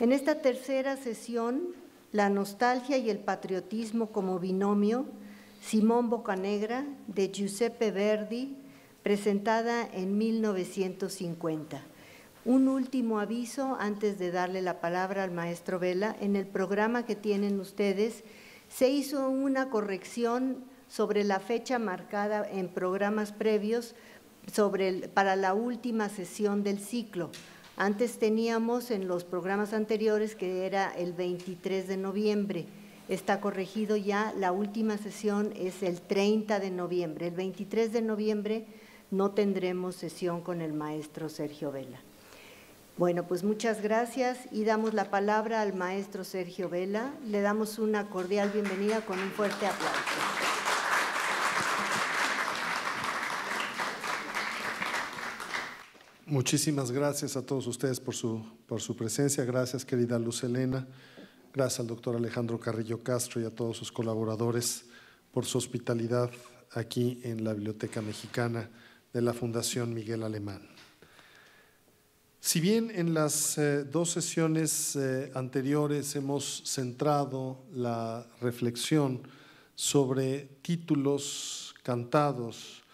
En esta tercera sesión, la nostalgia y el patriotismo como binomio, Simón Bocanegra, de Giuseppe Verdi, presentada en 1950. Un último aviso antes de darle la palabra al maestro Vela. En el programa que tienen ustedes se hizo una corrección sobre la fecha marcada en programas previos para la última sesión del ciclo. Antes teníamos en los programas anteriores que era el 23 de noviembre. Está corregido ya, la última sesión es el 30 de noviembre. El 23 de noviembre no tendremos sesión con el maestro Sergio Vela. Bueno, pues muchas gracias y damos la palabra al maestro Sergio Vela. Le damos una cordial bienvenida con un fuerte aplauso. Muchísimas gracias a todos ustedes por su, por su presencia. Gracias, querida Luz Elena. Gracias al doctor Alejandro Carrillo Castro y a todos sus colaboradores por su hospitalidad aquí en la Biblioteca Mexicana de la Fundación Miguel Alemán. Si bien en las eh, dos sesiones eh, anteriores hemos centrado la reflexión sobre títulos cantados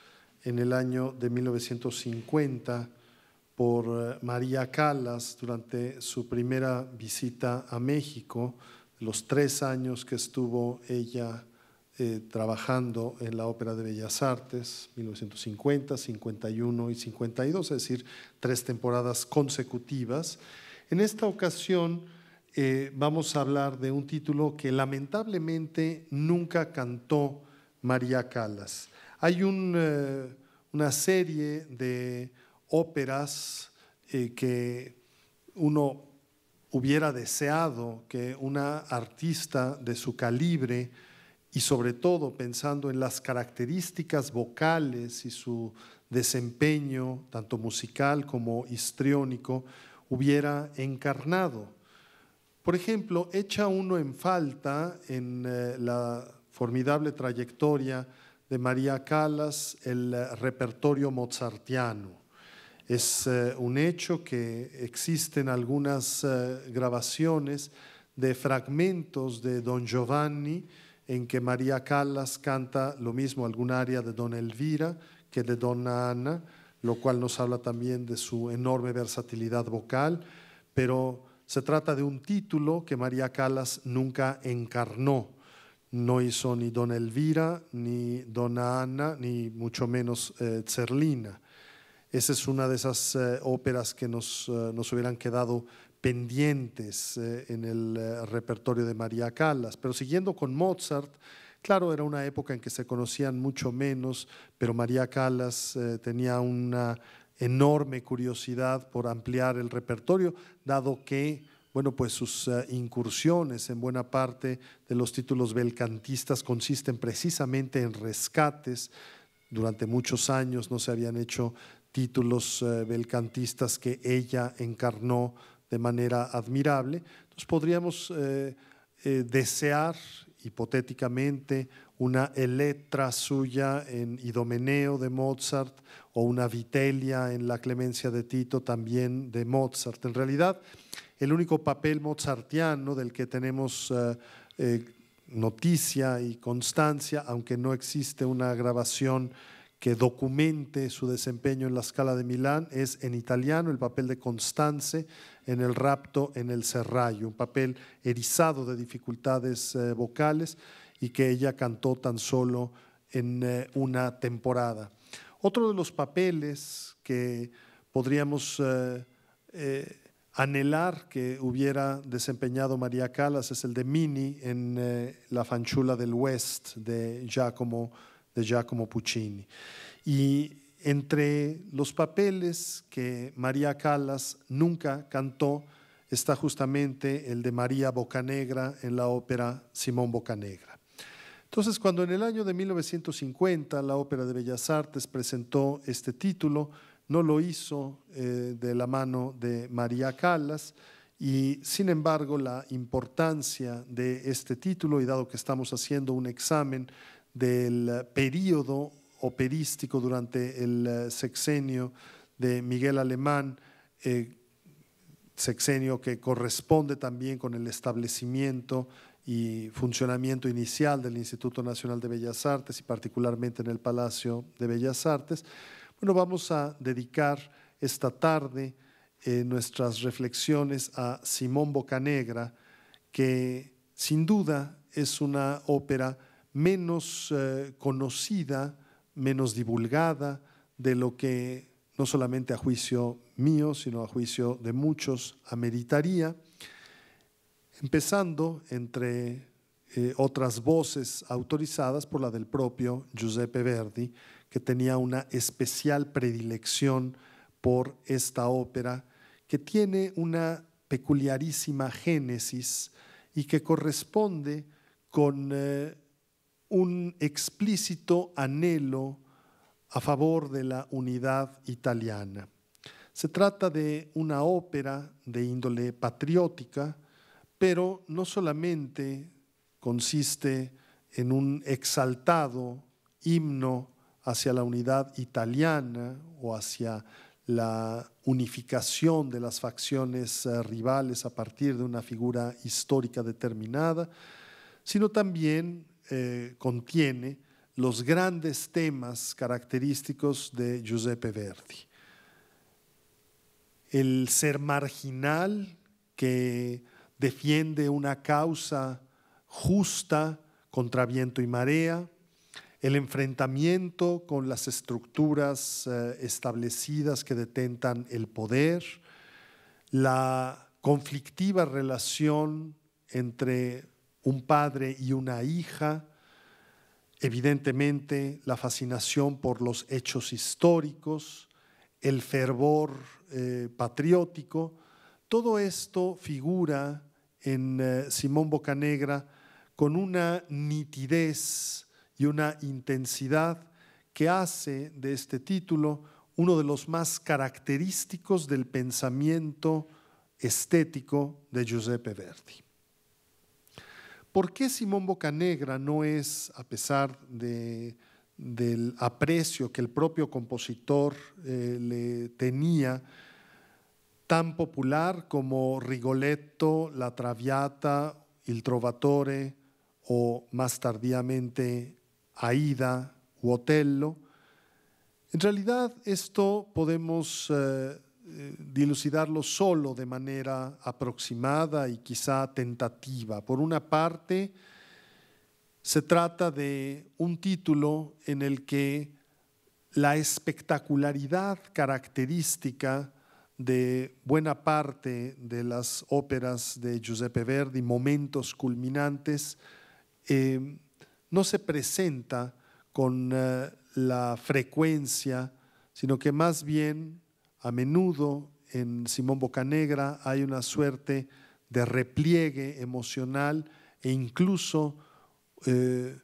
en el año de 1950, por eh, María Calas durante su primera visita a México, los tres años que estuvo ella eh, trabajando en la Ópera de Bellas Artes, 1950, 51 y 52, es decir, tres temporadas consecutivas. En esta ocasión eh, vamos a hablar de un título que lamentablemente nunca cantó María Calas. Hay una serie de óperas eh, que uno hubiera deseado que una artista de su calibre y sobre todo pensando en las características vocales y su desempeño, tanto musical como histriónico, hubiera encarnado. Por ejemplo, echa uno en falta en eh, la formidable trayectoria de María Callas el repertorio mozartiano es eh, un hecho que existen algunas eh, grabaciones de fragmentos de Don Giovanni en que María Callas canta lo mismo algún área de Don Elvira que de Dona Ana, lo cual nos habla también de su enorme versatilidad vocal, pero se trata de un título que María Callas nunca encarnó. No hizo ni Don Elvira, ni Dona Ana, ni mucho menos Zerlina. Eh, esa es una de esas eh, óperas que nos, eh, nos, hubieran quedado pendientes eh, en el repertorio de María Callas. Pero siguiendo con Mozart, claro, era una época en que se conocían mucho menos, pero María Callas tenía una enorme curiosidad por ampliar el repertorio, dado que bueno, pues sus incursiones en buena parte de los títulos belcantistas consisten precisamente en rescates. Durante muchos años no se habían hecho títulos eh, belcantistas que ella encarnó de manera admirable. Entonces podríamos eh, eh, desear hipotéticamente una Eletra suya en Idomeneo de Mozart o una Vitelia en La Clemencia de Tito también de Mozart. En realidad, el único papel mozartiano del que tenemos noticia y constancia, aunque no existe una grabación que documente su desempeño en la escala de Milán es en italiano el papel de Constance en el rapto en el Serrallo, un papel erizado de dificultades eh, vocales y que ella cantó tan solo en eh, una temporada. Otro de los papeles que podríamos eh, anhelar que hubiera desempeñado María Calas es el de Mini en La Fanchula del West de Giacomo de Giacomo Puccini. Y entre los papeles que María Callas nunca cantó está justamente el de María Bocanegra en la ópera Simón Bocanegra. Entonces, cuando en el año de 1950 la Ópera de Bellas Artes presentó este título, no lo hizo eh, de la mano de María Callas, y sin embargo la importancia de este título, y dado que estamos haciendo un examen del periodo operístico durante el eh, sexenio de Miguel Alemán, eh, sexenio que corresponde también con el establecimiento y funcionamiento inicial del Instituto Nacional de Bellas Artes y particularmente en el Palacio de Bellas Artes. Bueno, vamos a dedicar esta tarde eh, nuestras reflexiones a Simón Bocanegra, que sin duda es una ópera menos eh, conocida, menos divulgada de lo que no solamente a juicio mío, sino a juicio de muchos, ameritaría, empezando entre eh, otras voces autorizadas por la del propio Giuseppe Verdi, que tenía una especial predilección por esta ópera, que tiene una peculiarísima génesis y que corresponde con... Eh, un explícito anhelo a favor de la unidad italiana. Se trata de una ópera de índole patriótica, pero no solamente consiste en un exaltado himno hacia la unidad italiana o hacia la unificación de las facciones eh, rivales a partir de una figura histórica determinada, sino también eh, contiene los grandes temas característicos de Giuseppe Verdi. El ser marginal que defiende una causa justa contra viento y marea, el enfrentamiento con las estructuras eh, establecidas que detentan el poder, la conflictiva relación entre un padre y una hija, evidentemente la fascinación por los hechos históricos, el fervor eh, patriótico, todo esto figura en eh, Simón Bocanegra con una nitidez y una intensidad que hace de este título uno de los más característicos del pensamiento estético de Giuseppe Verdi. ¿Por qué Simón Bocanegra no es, a pesar del aprecio que el propio compositor eh, le tenía, tan popular como Rigoletto, La Traviata, Il Trovatore o más tardíamente Aida u Otello? En realidad esto podemos eh, eh, dilucidarlo solo de manera aproximada y quizá tentativa. Por una parte, se trata de un título en el que la espectacularidad característica de buena parte de las óperas de Giuseppe Verdi, momentos culminantes, eh, no se presenta con eh, la frecuencia, sino que más bien a menudo en Simón Bocanegra hay una suerte de repliegue emocional e incluso eh,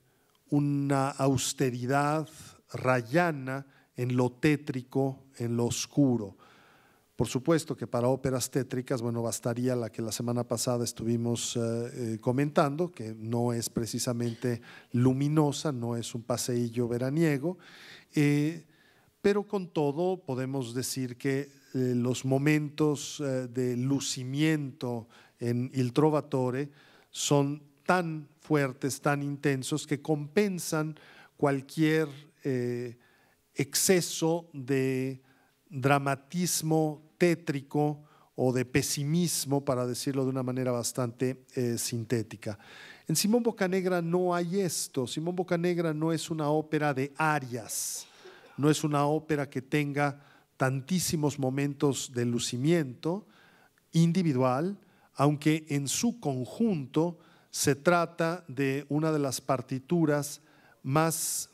una austeridad rayana en lo tétrico, en lo oscuro. Por supuesto que para óperas tétricas, bueno, bastaría la que la semana pasada estuvimos eh, eh, comentando, que no es precisamente luminosa, no es un paseillo veraniego, pero con todo podemos decir que eh, los momentos eh, de lucimiento en Il Trovatore son tan fuertes, tan intensos, que compensan cualquier eh, exceso de dramatismo tétrico o de pesimismo, para decirlo de una manera bastante sintética. En Simón Bocanegra no hay esto, Simón Bocanegra no es una ópera de arias, no es una ópera que tenga tantísimos momentos de lucimiento individual, aunque en su conjunto se trata de una de las partituras más,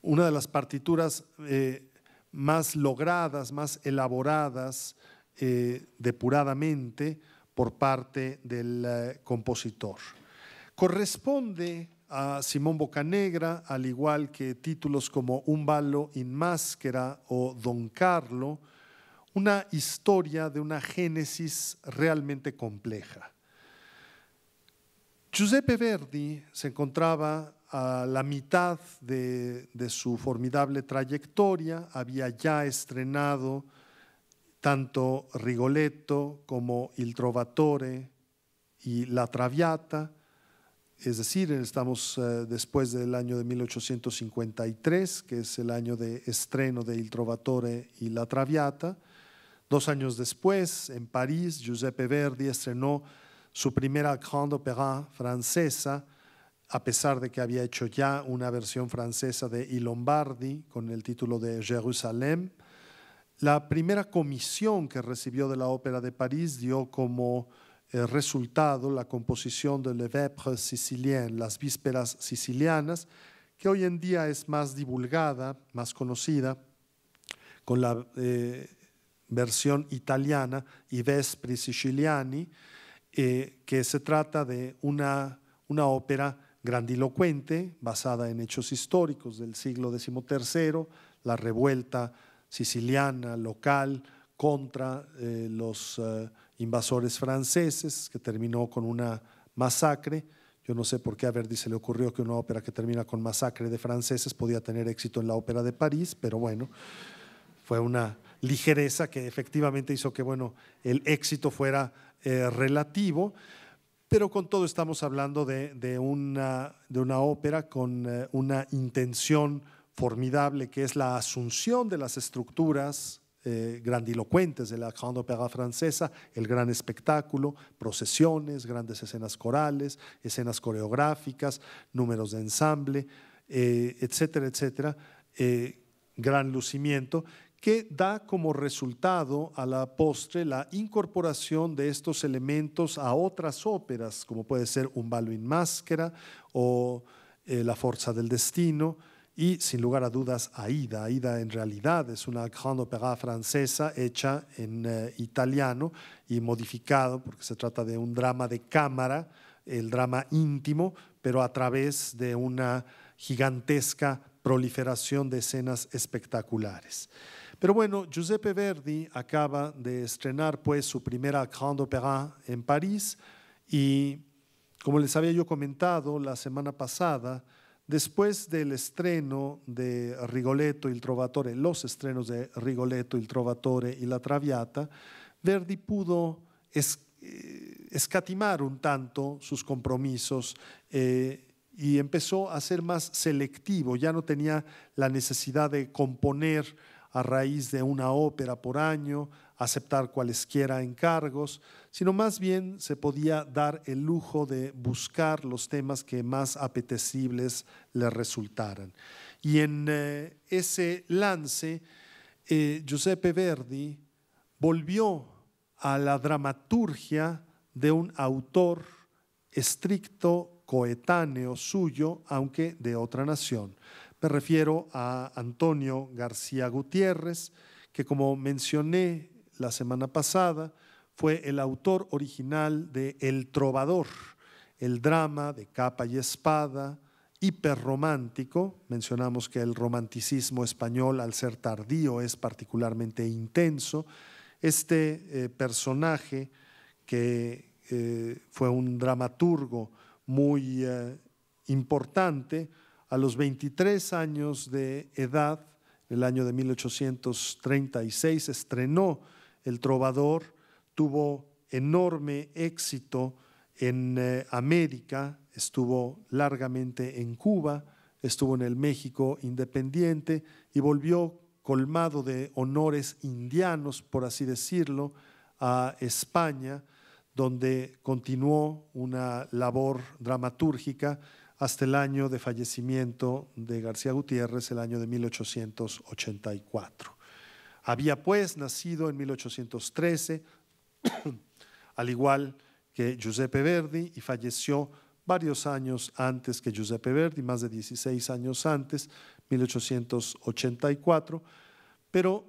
una de las partituras eh, más logradas, más elaboradas eh, depuradamente por parte del eh, compositor. Corresponde a Simón Bocanegra, al igual que títulos como Un balo in máscara o Don Carlo, una historia de una génesis realmente compleja. Giuseppe Verdi se encontraba a la mitad de, de su formidable trayectoria, había ya estrenado tanto Rigoletto como Il Trovatore y La Traviata, es decir, estamos eh, después del año de 1853, que es el año de estreno de Il Trovatore y La Traviata. Dos años después, en París, Giuseppe Verdi estrenó su primera grande opéra francesa, a pesar de que había hecho ya una versión francesa de Il Lombardi con el título de Jerusalén. La primera comisión que recibió de la Ópera de París dio como resultado, la composición de Le Vepre sicilien, las vísperas sicilianas, que hoy en día es más divulgada, más conocida, con la eh, versión italiana I Vespri Siciliani, eh, que se trata de una, una ópera grandilocuente basada en hechos históricos del siglo XIII, la revuelta siciliana local contra eh, los invasores franceses, que terminó con una masacre. Yo no sé por qué a Verdi se le ocurrió que una ópera que termina con masacre de franceses podía tener éxito en la ópera de París, pero bueno, fue una ligereza que efectivamente hizo que bueno, el éxito fuera eh, relativo. Pero con todo estamos hablando de, de, una, ópera con eh, una intención formidable que es la asunción de las estructuras eh, grandilocuentes de la Grande Opera francesa, el gran espectáculo, procesiones, grandes escenas corales, escenas coreográficas, números de ensamble, eh, etcétera, etcétera, eh, gran lucimiento que da como resultado a la postre la incorporación de estos elementos a otras óperas, como puede ser Un balo en máscara o La fuerza del destino, y sin lugar a dudas Aida. Aida en realidad es una grande opéra francesa hecha en eh, italiano y modificado porque se trata de un drama de cámara, el drama íntimo, pero a través de una gigantesca proliferación de escenas espectaculares. Pero bueno, Giuseppe Verdi acaba de estrenar pues su primera grande Opéra en París y como les había yo comentado la semana pasada, Después del estreno de Rigoletto el Trovatore, los estrenos de Rigoletto el Trovatore y La Traviata, Verdi pudo eh, escatimar un tanto sus compromisos eh, y empezó a ser más selectivo, ya no tenía la necesidad de componer a raíz de una ópera por año, aceptar cualesquiera encargos, sino más bien se podía dar el lujo de buscar los temas que más apetecibles le resultaran. Y en eh, ese lance, eh, Giuseppe Verdi volvió a la dramaturgia de un autor estricto coetáneo suyo, aunque de otra nación. Me refiero a Antonio García Gutiérrez, que como mencioné la semana pasada, fue el autor original de El Trovador, el drama de capa y espada, hiperromántico. Mencionamos que el romanticismo español, al ser tardío, es particularmente intenso. Este eh, personaje, que eh, fue un dramaturgo muy eh, importante, a los 23 años de edad, el año de 1836, estrenó el trovador, tuvo enorme éxito en eh, América, estuvo largamente en Cuba, estuvo en el México independiente y volvió colmado de honores indianos, por así decirlo, a España, donde continuó una labor dramatúrgica hasta el año de fallecimiento de García Gutiérrez, el año de 1884. Había pues nacido en 1813, al igual que Giuseppe Verdi, y falleció varios años antes que Giuseppe Verdi, más de 16 años antes, 1884, pero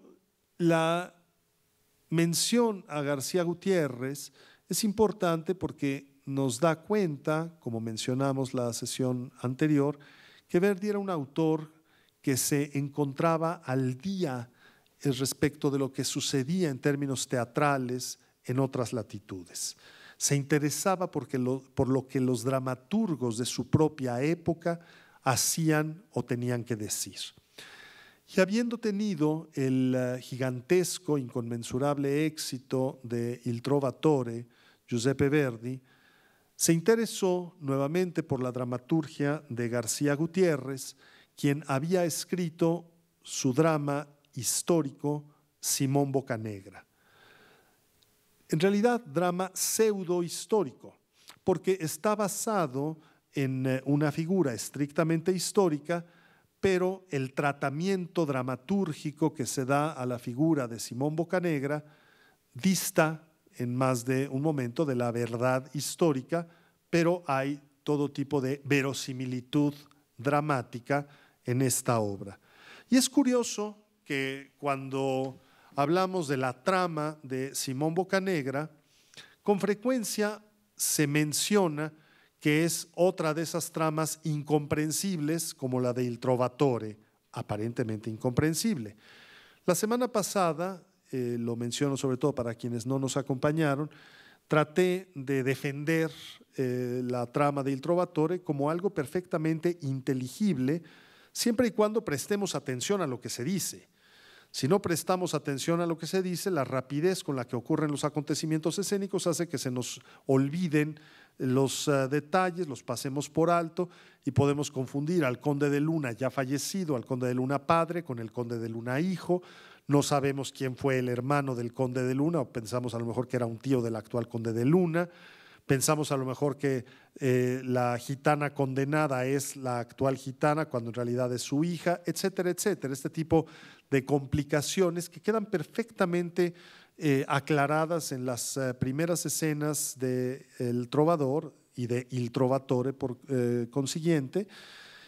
la mención a García Gutiérrez es importante porque nos da cuenta, como mencionamos la sesión anterior, que Verdi era un autor que se encontraba al día es respecto de lo que sucedía en términos teatrales en otras latitudes. Se interesaba por lo que los dramaturgos de su propia época hacían o tenían que decir. Y habiendo tenido el eh, gigantesco, inconmensurable éxito de Il Trovatore, Giuseppe Verdi, se interesó nuevamente por la dramaturgia de García Gutiérrez, quien había escrito su drama histórico Simón Bocanegra. En realidad, drama pseudo-histórico, porque está basado en eh, una figura estrictamente histórica, pero el tratamiento dramatúrgico que se da a la figura de Simón Bocanegra dista en más de un momento de la verdad histórica, pero hay todo tipo de verosimilitud dramática en esta obra. Y es curioso que cuando hablamos de la trama de Simón Bocanegra, con frecuencia se menciona que es otra de esas tramas incomprensibles como la de Il Trovatore, aparentemente incomprensible. La semana pasada, eh, lo menciono sobre todo para quienes no nos acompañaron, traté de defender eh, la trama de Il Trovatore como algo perfectamente inteligible, siempre y cuando prestemos atención a lo que se dice. Si no prestamos atención a lo que se dice, la rapidez con la que ocurren los acontecimientos escénicos hace que se nos olviden los eh, detalles, los pasemos por alto y podemos confundir al conde de Luna ya fallecido, al conde de Luna padre con el conde de Luna hijo. No sabemos quién fue el hermano del conde de Luna o pensamos a lo mejor que era un tío del actual conde de Luna. Pensamos a lo mejor que eh, la gitana condenada es la actual gitana cuando en realidad es su hija, etcétera, etcétera. Este tipo de complicaciones que quedan perfectamente eh, aclaradas en las eh, primeras escenas de El Trovador y de Il Trovatore por consiguiente.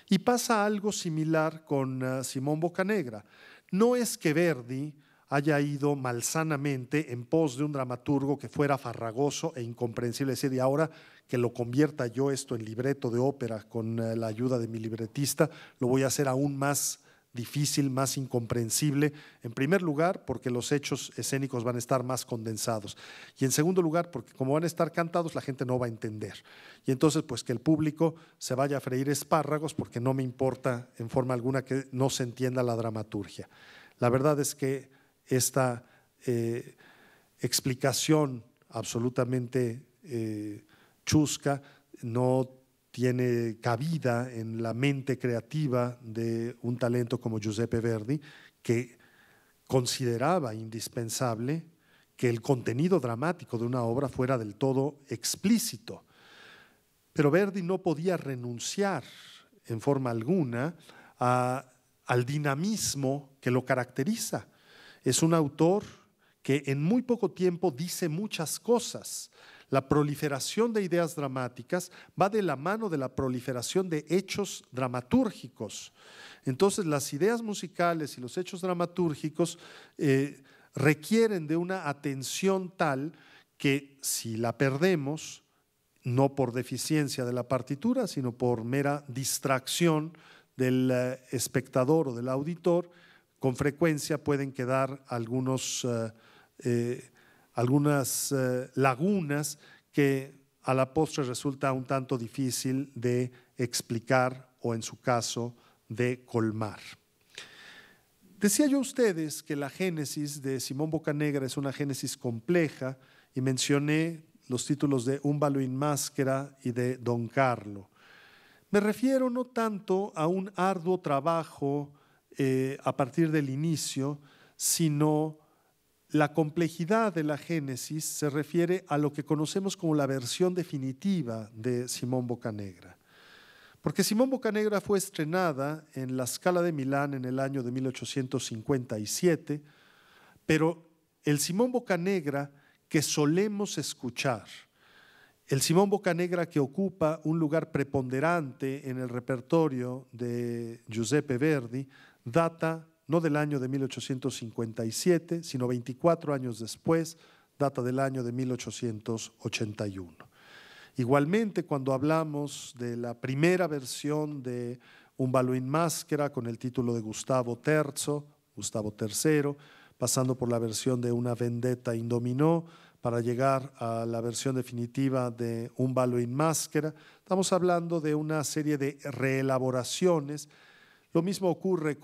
Y pasa algo similar con Simón Bocanegra. No es que Verdi haya ido malsanamente en pos de un dramaturgo que fuera farragoso e incomprensible. Es decir, y ahora que lo convierta yo esto en libreto de ópera con eh, la ayuda de mi libretista, lo voy a hacer aún más difícil, más incomprensible, en primer lugar porque los hechos escénicos van a estar más condensados y en segundo lugar porque como van a estar cantados la gente no va a entender. Y entonces pues que el público se vaya a freír espárragos porque no me importa en forma alguna que no se entienda la dramaturgia. La verdad es que esta eh, explicación absolutamente eh, chusca no tiene cabida en la mente creativa de un talento como Giuseppe Verdi, que consideraba indispensable que el contenido dramático de una obra fuera del todo explícito. Pero Verdi no podía renunciar en forma alguna al dinamismo que lo caracteriza. Es un autor que en muy poco tiempo dice muchas cosas. La proliferación de ideas dramáticas va de la mano de la proliferación de hechos dramatúrgicos. Entonces las ideas musicales y los hechos dramatúrgicos eh, requieren de una atención tal que si la perdemos, no por deficiencia de la partitura, sino por mera distracción del eh, espectador o del auditor, con frecuencia pueden quedar algunos, eh, eh, algunas eh, lagunas que a la postre resulta un tanto difícil de explicar o en su caso de colmar. Decía yo a ustedes que la génesis de Simón Bocanegra es una génesis compleja y mencioné los títulos de Un in Máscara y de Don Carlo. Me refiero no tanto a un arduo trabajo eh, a partir del inicio, sino la complejidad de la Génesis se refiere a lo que conocemos como la versión definitiva de Simón Bocanegra. Porque Simón Bocanegra fue estrenada en la Scala de Milán en el año de 1857, pero el Simón Bocanegra que solemos escuchar, el Simón Bocanegra que ocupa un lugar preponderante en el repertorio de Giuseppe Verdi data no del año de 1857, sino 24 años después, data del año de 1881. Igualmente, cuando hablamos de la primera versión de Un Baluín máscara con el título de Gustavo III, Gustavo III, pasando por la versión de Una vendetta indominó, para llegar a la versión definitiva de Un Baluín máscara, estamos hablando de una serie de reelaboraciones lo mismo ocurre eh,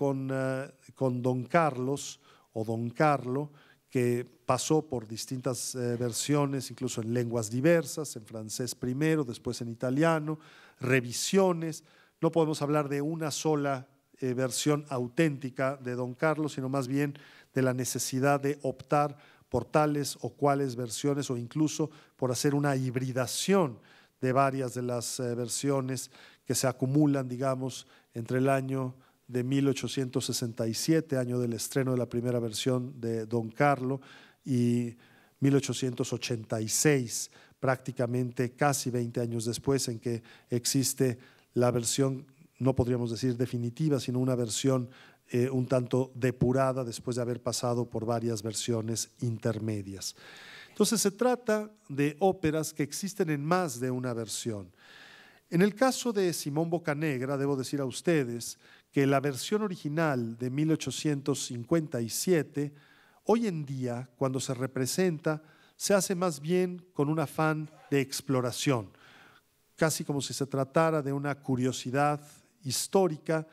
con, Don Carlos o Don Carlo, que pasó por distintas eh, versiones, incluso en lenguas diversas, en francés primero, después en italiano, revisiones. No podemos hablar de una sola eh, versión auténtica de Don Carlos, sino más bien de la necesidad de optar por tales o cuales versiones o incluso por hacer una hibridación de varias de las versiones que se acumulan, digamos, entre el año de 1867, año del estreno de la primera versión de Don Carlo, y 1886, prácticamente casi 20 años después, en que existe la versión, no podríamos decir definitiva, sino una versión eh, un tanto depurada después de haber pasado por varias versiones intermedias. Entonces se trata de óperas que existen en más de una versión. En el caso de Simón Bocanegra, debo decir a ustedes que la versión original de 1857, hoy en día, cuando se representa, se hace más bien con un afán de exploración, casi como si se tratara de una curiosidad histórica,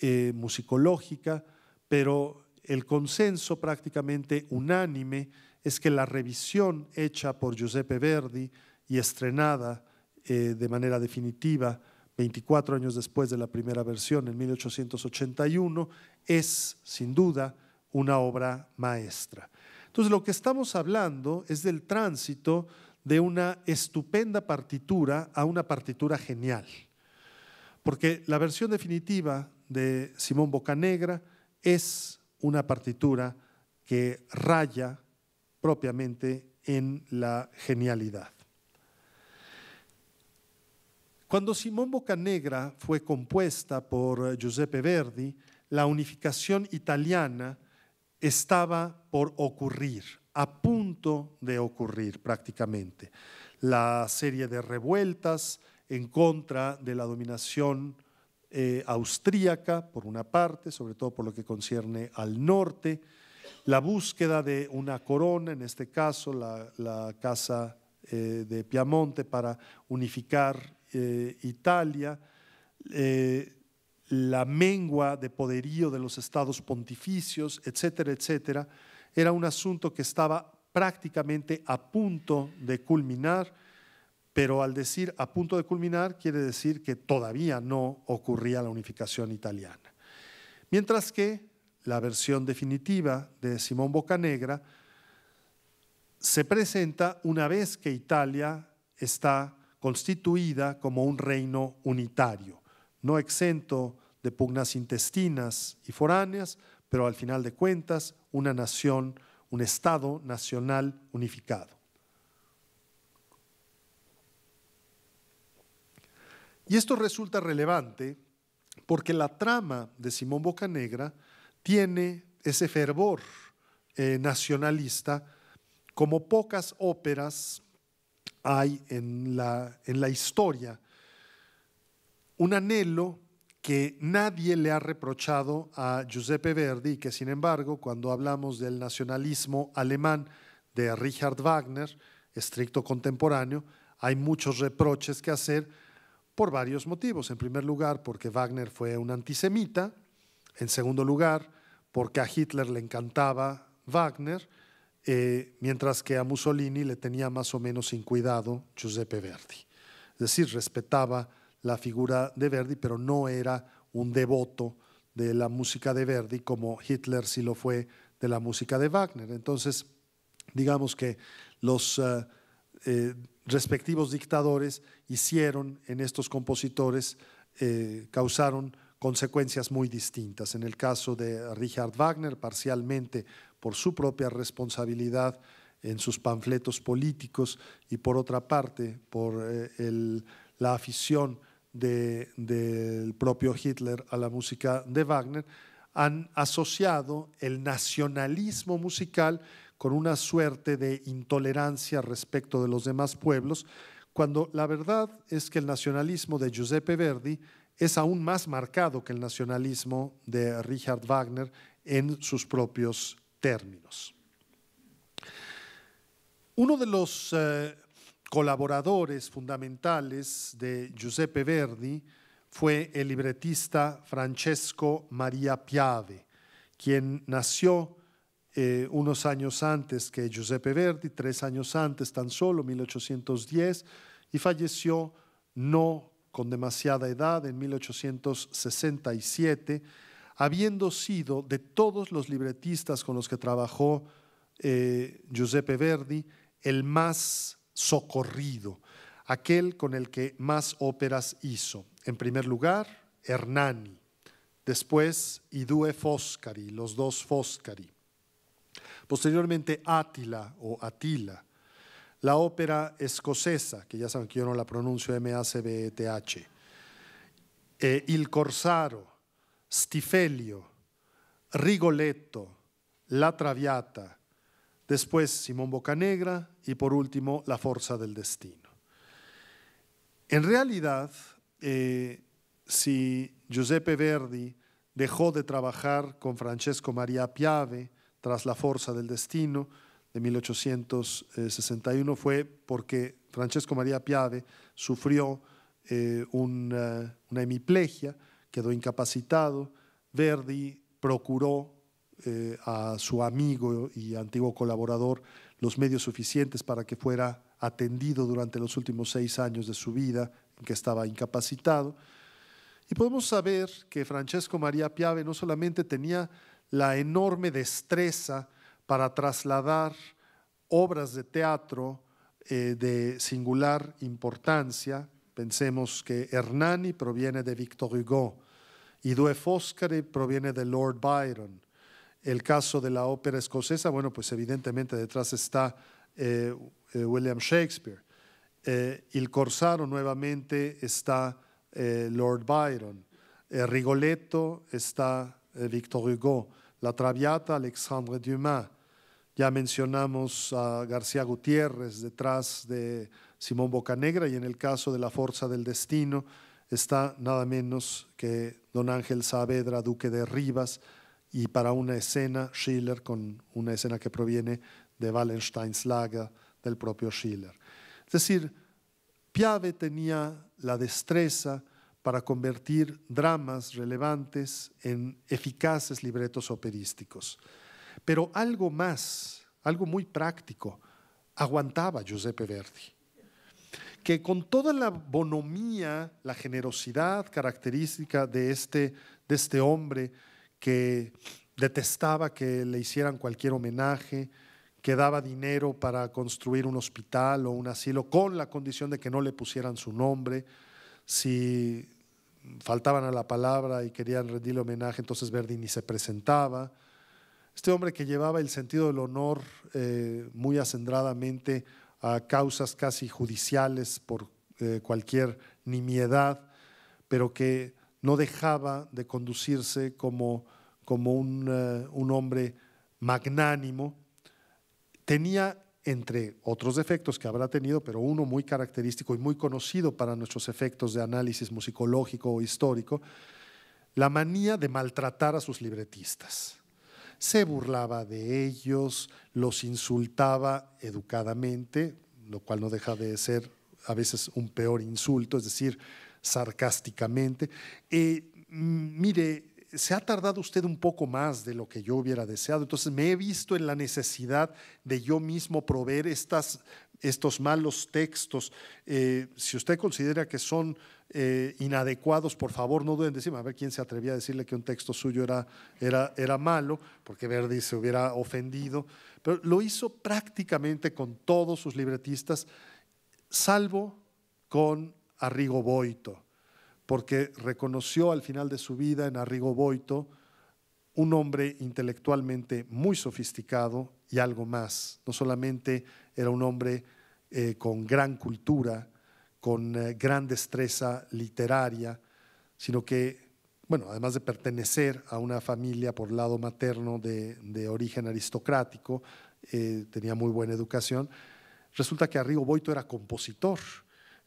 eh, musicológica, pero el consenso prácticamente unánime es que la revisión hecha por Giuseppe Verdi y estrenada eh, de manera definitiva 24 años después de la primera versión, en 1881, es sin duda una obra maestra. Entonces, lo que estamos hablando es del tránsito de una estupenda partitura a una partitura genial. Porque la versión definitiva de Simón Bocanegra es una partitura que raya propiamente en la genialidad. Cuando Simón Bocanegra fue compuesta por eh, Giuseppe Verdi, la unificación italiana estaba por ocurrir, a punto de ocurrir prácticamente. La serie de revueltas en contra de la dominación eh, austríaca, por una parte, sobre todo por lo que concierne al norte, la búsqueda de una corona, en este caso la, Casa eh, de Piamonte, para unificar eh, Italia, eh, la mengua de poderío de los estados pontificios, etcétera, etcétera, era un asunto que estaba prácticamente a punto de culminar, pero al decir a punto de culminar quiere decir que todavía no ocurría la unificación italiana. Mientras que la versión definitiva de Simón Bocanegra se presenta una vez que Italia está constituida como un reino unitario, no exento de pugnas intestinas y foráneas, pero al final de cuentas una nación, un Estado nacional unificado. Y esto resulta relevante porque la trama de Simón Bocanegra tiene ese fervor eh, nacionalista como pocas óperas hay en la, historia un anhelo que nadie le ha reprochado a Giuseppe Verdi y que sin embargo cuando hablamos del nacionalismo alemán de Richard Wagner, estricto contemporáneo, hay muchos reproches que hacer por varios motivos. En primer lugar, porque Wagner fue un antisemita. En segundo lugar, porque a Hitler le encantaba Wagner. Eh, mientras que a Mussolini le tenía más o menos sin cuidado Giuseppe Verdi. Es decir, respetaba la figura de Verdi, pero no era un devoto de la música de Verdi como Hitler sí lo fue de la música de Wagner. Entonces, digamos que los eh, eh, respectivos dictadores hicieron en estos compositores, causaron consecuencias muy distintas. En el caso de Richard Wagner, parcialmente por su propia responsabilidad en sus panfletos políticos y por otra parte por eh, la afición del propio Hitler a la música de Wagner, han asociado el nacionalismo musical con una suerte de intolerancia respecto de los demás pueblos, cuando la verdad es que el nacionalismo de Giuseppe Verdi es aún más marcado que el nacionalismo de Richard Wagner en sus propios uno de los eh, colaboradores fundamentales de Giuseppe Verdi fue el libretista Francesco María Piave, quien nació eh, unos años antes que Giuseppe Verdi, tres años antes tan solo, 1810, y falleció no con demasiada edad en 1867 habiendo sido de todos los libretistas con los que trabajó eh, Giuseppe Verdi, el más socorrido, aquel con el que más óperas hizo. En primer lugar, Hernani, después Idue Foscari, los dos Foscari, posteriormente Attila o Attila, la ópera escocesa, que ya saben que yo no la pronuncio M-A-C-B-E-T-H, eh, Il Corsaro, Stifelio, Rigoletto, La Traviata, después Simón Bocanegra y por último La Forza del Destino. En realidad, eh, si Giuseppe Verdi dejó de trabajar con Francesco María Piave tras La Forza del Destino de 1861, fue porque Francesco María Piave sufrió eh, una hemiplegia quedó incapacitado, Verdi procuró eh, a su amigo y antiguo colaborador los medios suficientes para que fuera atendido durante los últimos seis años de su vida en que estaba incapacitado. Y podemos saber que Francesco María Piave no solamente tenía la enorme destreza para trasladar obras de teatro eh, de singular importancia, pensemos que Hernani proviene de Victor Hugo, y Due Foscari proviene de Lord Byron. El caso de la ópera escocesa, bueno, pues evidentemente detrás está eh, eh, William Shakespeare. El eh, il Corsaro nuevamente está Lord Byron. Rigoletto está Victor Hugo. La Traviata, Alexandre Dumas. Ya mencionamos a García Gutiérrez detrás de Simón Bocanegra y en el caso de La Fuerza del Destino, está nada menos que don Ángel Saavedra, duque de Rivas, y para una escena Schiller, con una escena que proviene de Wallensteins Lager, del propio Schiller. Es decir, Piave tenía la destreza para convertir dramas relevantes en eficaces libretos operísticos. Pero algo más, algo muy práctico, aguantaba Giuseppe Verdi que con toda la bonomía, la generosidad característica de este, de este hombre que detestaba que le hicieran cualquier homenaje, que daba dinero para construir un hospital o un asilo con la condición de que no le pusieran su nombre, si faltaban a la palabra y querían rendirle homenaje, entonces Verdi ni se presentaba. Este hombre que llevaba el sentido del honor eh, muy acendradamente a causas casi judiciales por eh, cualquier nimiedad, pero que no dejaba de conducirse como, un, eh, un hombre magnánimo. Tenía, entre otros defectos que habrá tenido, pero uno muy característico y muy conocido para nuestros efectos de análisis musicológico o histórico, la manía de maltratar a sus libretistas se burlaba de ellos, los insultaba educadamente, lo cual no deja de ser a veces un peor insulto, es decir, sarcásticamente. Eh, mm, mire, se ha tardado usted un poco más de lo que yo hubiera deseado, entonces me he visto en la necesidad de yo mismo proveer estas, estos malos textos. Eh, si usted considera que son eh, inadecuados, por favor, no duden de a ver quién se atrevía a decirle que un texto suyo era, era, malo, porque Verdi se hubiera ofendido, pero lo hizo prácticamente con todos sus libretistas, salvo con Arrigo Boito, porque reconoció al final de su vida en Arrigo Boito un hombre intelectualmente muy sofisticado y algo más. No solamente era un hombre eh, con gran cultura, con eh, gran destreza literaria, sino que, bueno, además de pertenecer a una familia por lado materno de, origen aristocrático, eh, tenía muy buena educación, resulta que Arrigo Boito era compositor.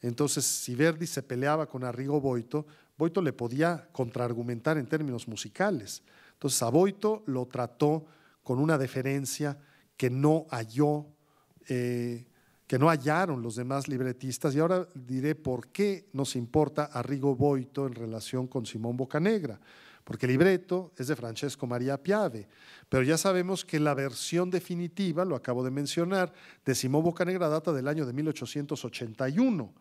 Entonces, si Verdi se peleaba con Arrigo Boito, Boito le podía contraargumentar en términos musicales. Entonces, a Boito lo trató con una deferencia que no halló eh, que no hallaron los demás libretistas, y ahora diré por qué nos importa a Rigo Boito en relación con Simón Bocanegra, porque el libreto es de Francesco María Piave, pero ya sabemos que la versión definitiva, lo acabo de mencionar, de Simón Bocanegra data del año de 1881,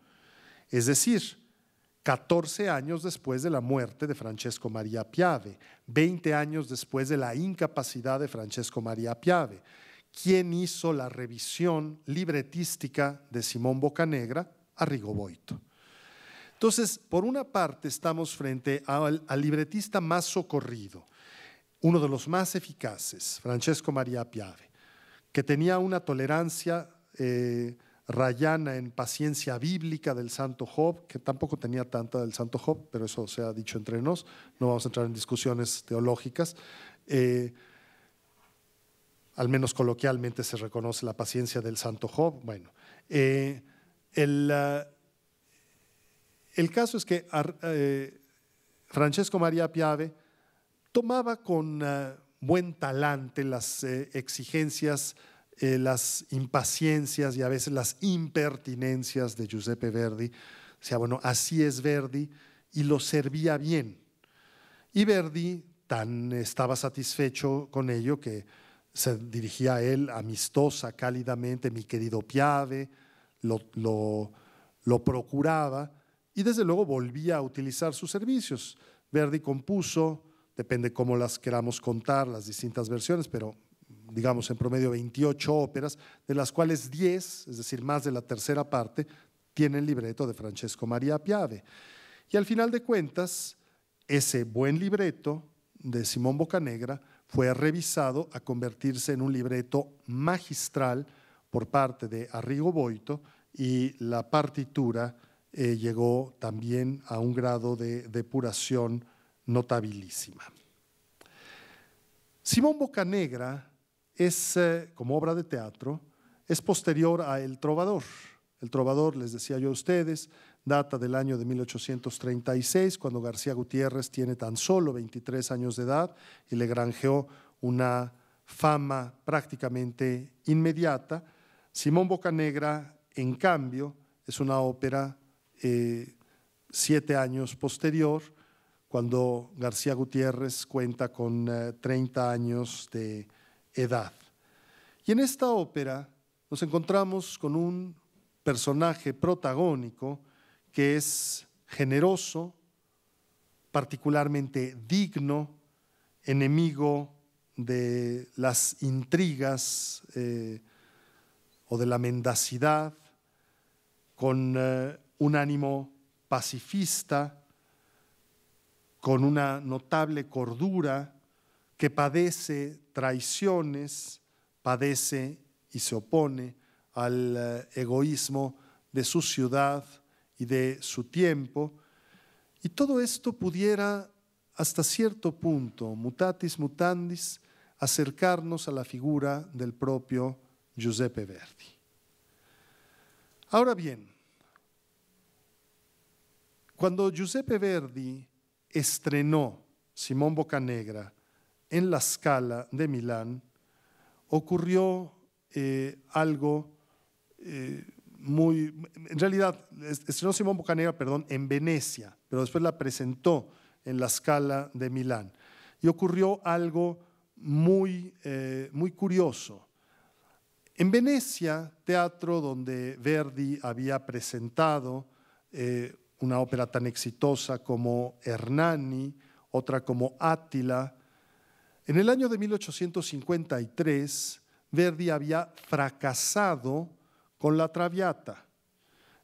es decir, 14 años después de la muerte de Francesco María Piave, 20 años después de la incapacidad de Francesco María Piave. ¿Quién hizo la revisión libretística de Simón Bocanegra a Rigoboito. Entonces, por una parte estamos frente al, libretista más socorrido, uno de los más eficaces, Francesco María Piave, que tenía una tolerancia eh, rayana en paciencia bíblica del santo Job, que tampoco tenía tanta del santo Job, pero eso se ha dicho entre nos, no vamos a entrar en discusiones teológicas, eh, al menos coloquialmente se reconoce la paciencia del santo Job. Bueno, eh, ah, el, caso es que ah, eh, Francesco María Piave tomaba con ah, buen talante las eh, exigencias, las impaciencias y a veces las impertinencias de Giuseppe Verdi. O sea, bueno, así es Verdi y lo servía bien. Y Verdi tan estaba satisfecho con ello que se dirigía a él amistosa, cálidamente, mi querido Piave, lo, procuraba y desde luego volvía a utilizar sus servicios. Verdi compuso, depende cómo las queramos contar, las distintas versiones, pero digamos en promedio 28 óperas, de las cuales 10, es decir, más de la tercera parte, tienen libreto de Francesco María Piave. Y al final de cuentas, ese buen libreto de Simón Bocanegra fue revisado a convertirse en un libreto magistral por parte de Arrigo Boito y la partitura eh, llegó también a un grado de depuración notabilísima. Simón Bocanegra es, eh, como obra de teatro, es posterior a El Trovador. El Trovador, les decía yo a ustedes, data del año de 1836, cuando García Gutiérrez tiene tan solo 23 años de edad y le granjeó una fama prácticamente inmediata. Simón Bocanegra, en cambio, es una ópera eh, siete años posterior, cuando García Gutiérrez cuenta con 30 eh, años de edad. Y en esta ópera nos encontramos con un personaje protagónico que es generoso, particularmente digno, enemigo de las intrigas eh, o de la mendacidad, con eh, un ánimo pacifista, con una notable cordura, que padece traiciones, padece y se opone al eh, egoísmo de su ciudad, y de su tiempo. Y todo esto pudiera, hasta cierto punto, mutatis mutandis, acercarnos a la figura del propio Giuseppe Verdi. Ahora bien, cuando Giuseppe Verdi estrenó Simón Bocanegra en la Scala de Milán, ocurrió eh, algo eh, en realidad, estrenó Simón Bocanegra, perdón, en Venecia, pero después la presentó en la Scala de Milán. Y ocurrió algo muy, eh, curioso. En Venecia, teatro donde Verdi había presentado eh, una ópera tan exitosa como Hernani, otra como Átila, en el año de 1853, Verdi había fracasado con la traviata.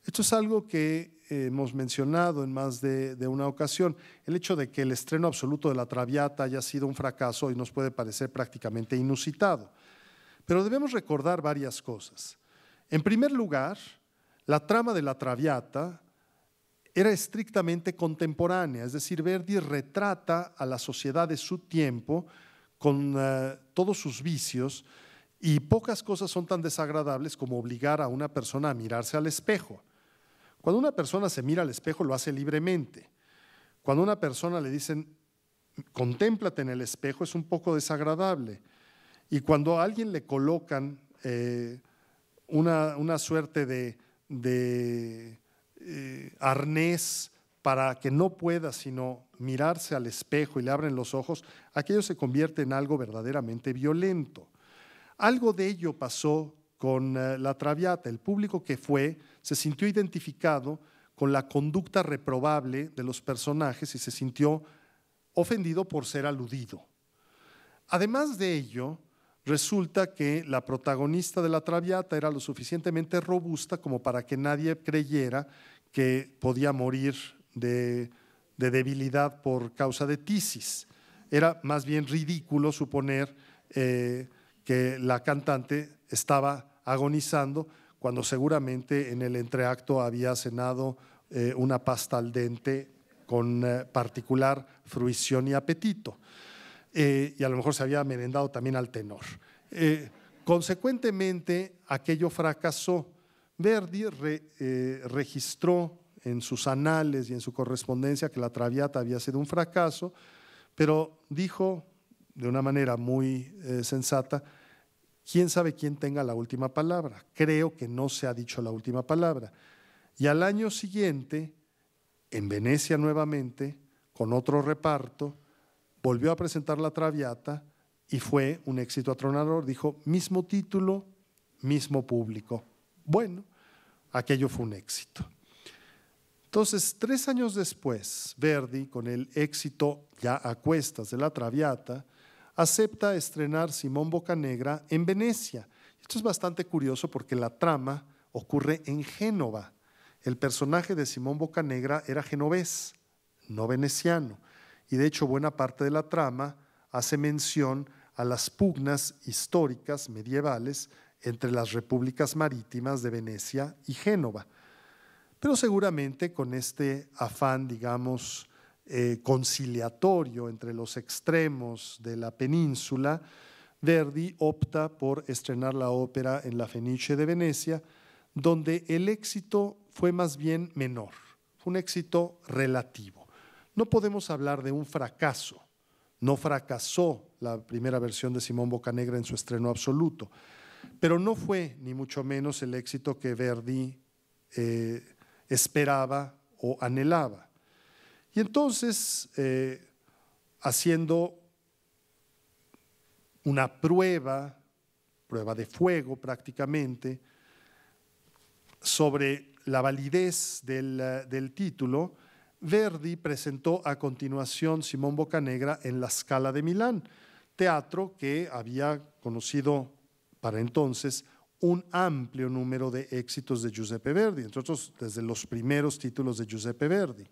Esto es algo que eh, hemos mencionado en más de, una ocasión. El hecho de que el estreno absoluto de la Traviata haya sido un fracaso y nos puede parecer prácticamente inusitado. Pero debemos recordar varias cosas. En primer lugar, la trama de la Traviata era estrictamente contemporánea, es decir, Verdi retrata a la sociedad de su tiempo con eh, todos sus vicios, y pocas cosas son tan desagradables como obligar a una persona a mirarse al espejo. Cuando una persona se mira al espejo lo hace libremente. Cuando a una persona le dicen, contémplate en el espejo, es un poco desagradable. Y cuando a alguien le colocan eh, una, suerte de, eh, arnés para que no pueda sino mirarse al espejo y le abren los ojos, aquello se convierte en algo verdaderamente violento. Algo de ello pasó con eh, la Traviata. El público que fue se sintió identificado con la conducta reprobable de los personajes y se sintió ofendido por ser aludido. Además de ello, resulta que la protagonista de la Traviata era lo suficientemente robusta como para que nadie creyera que podía morir de, debilidad por causa de tisis. Era más bien ridículo suponer eh, que la cantante estaba agonizando cuando seguramente en el entreacto había cenado eh, una pasta al dente con eh, particular fruición y apetito. Eh, y a lo mejor se había merendado también al tenor. consecuentemente, aquello fracasó. Verdi registró en sus anales y en su correspondencia que la Traviata había sido un fracaso, pero dijo de una manera muy sensata quién sabe quién tenga la última palabra. Creo que no se ha dicho la última palabra. Y al año siguiente, en Venecia nuevamente, con otro reparto, volvió a presentar la Traviata y fue un éxito atronador. Dijo, mismo título, mismo público. Bueno, aquello fue un éxito. Entonces, tres años después, Verdi, con el éxito ya a cuestas de la Traviata, acepta estrenar Simón Bocanegra en Venecia. Esto es bastante curioso porque la trama ocurre en Génova. El personaje de Simón Bocanegra era genovés, no veneciano, y de hecho buena parte de la trama hace mención a las pugnas históricas medievales entre las repúblicas marítimas de Venecia y Génova. Pero seguramente con este afán, digamos, eh, conciliatorio entre los extremos de la península, Verdi opta por estrenar la ópera en la Fenice de Venecia, donde el éxito fue más bien menor, un éxito relativo. No podemos hablar de un fracaso, no fracasó la primera versión de Simón Bocanegra en su estreno absoluto, pero no fue ni mucho menos el éxito que Verdi eh, esperaba o anhelaba. Y entonces, eh, haciendo una prueba, prueba de fuego prácticamente, sobre la validez del, eh, del título, Verdi presentó a continuación Simón Bocanegra en la Scala de Milán, teatro que había conocido para entonces un amplio número de éxitos de Giuseppe Verdi, entre otros desde los primeros títulos de Giuseppe Verdi.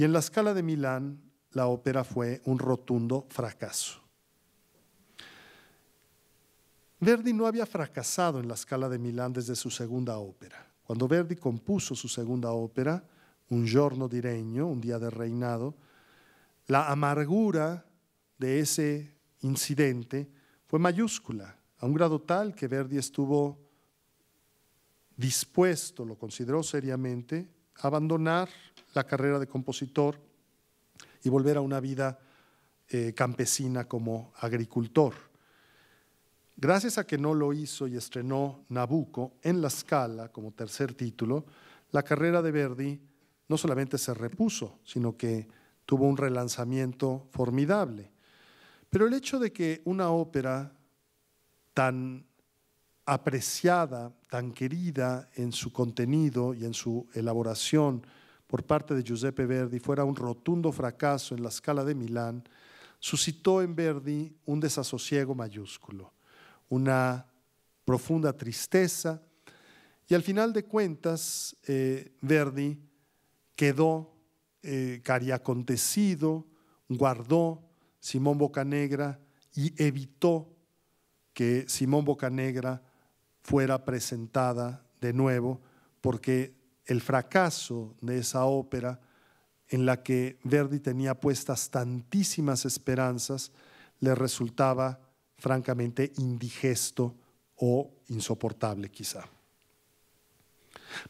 Y en la escala de Milán, la ópera fue un rotundo fracaso. Verdi no había fracasado en la escala de Milán desde su segunda ópera. Cuando Verdi compuso su segunda ópera, Un giorno di un día de reinado, la amargura de ese incidente fue mayúscula, a un grado tal que Verdi estuvo dispuesto, lo consideró seriamente, abandonar la carrera de compositor y volver a una vida eh, campesina como agricultor. Gracias a que no lo hizo y estrenó Nabucco en La Scala como tercer título, la carrera de Verdi no solamente se repuso, sino que tuvo un relanzamiento formidable. Pero el hecho de que una ópera tan apreciada, tan querida en su contenido y en su elaboración por parte de Giuseppe Verdi fuera un rotundo fracaso en la escala de Milán, suscitó en Verdi un desasosiego mayúsculo, una profunda tristeza y al final de cuentas eh, Verdi quedó eh, cariacontecido, guardó Simón Bocanegra y evitó que Simón Bocanegra fuera presentada de nuevo, porque el fracaso de esa ópera en la que Verdi tenía puestas tantísimas esperanzas, le resultaba francamente indigesto o insoportable quizá.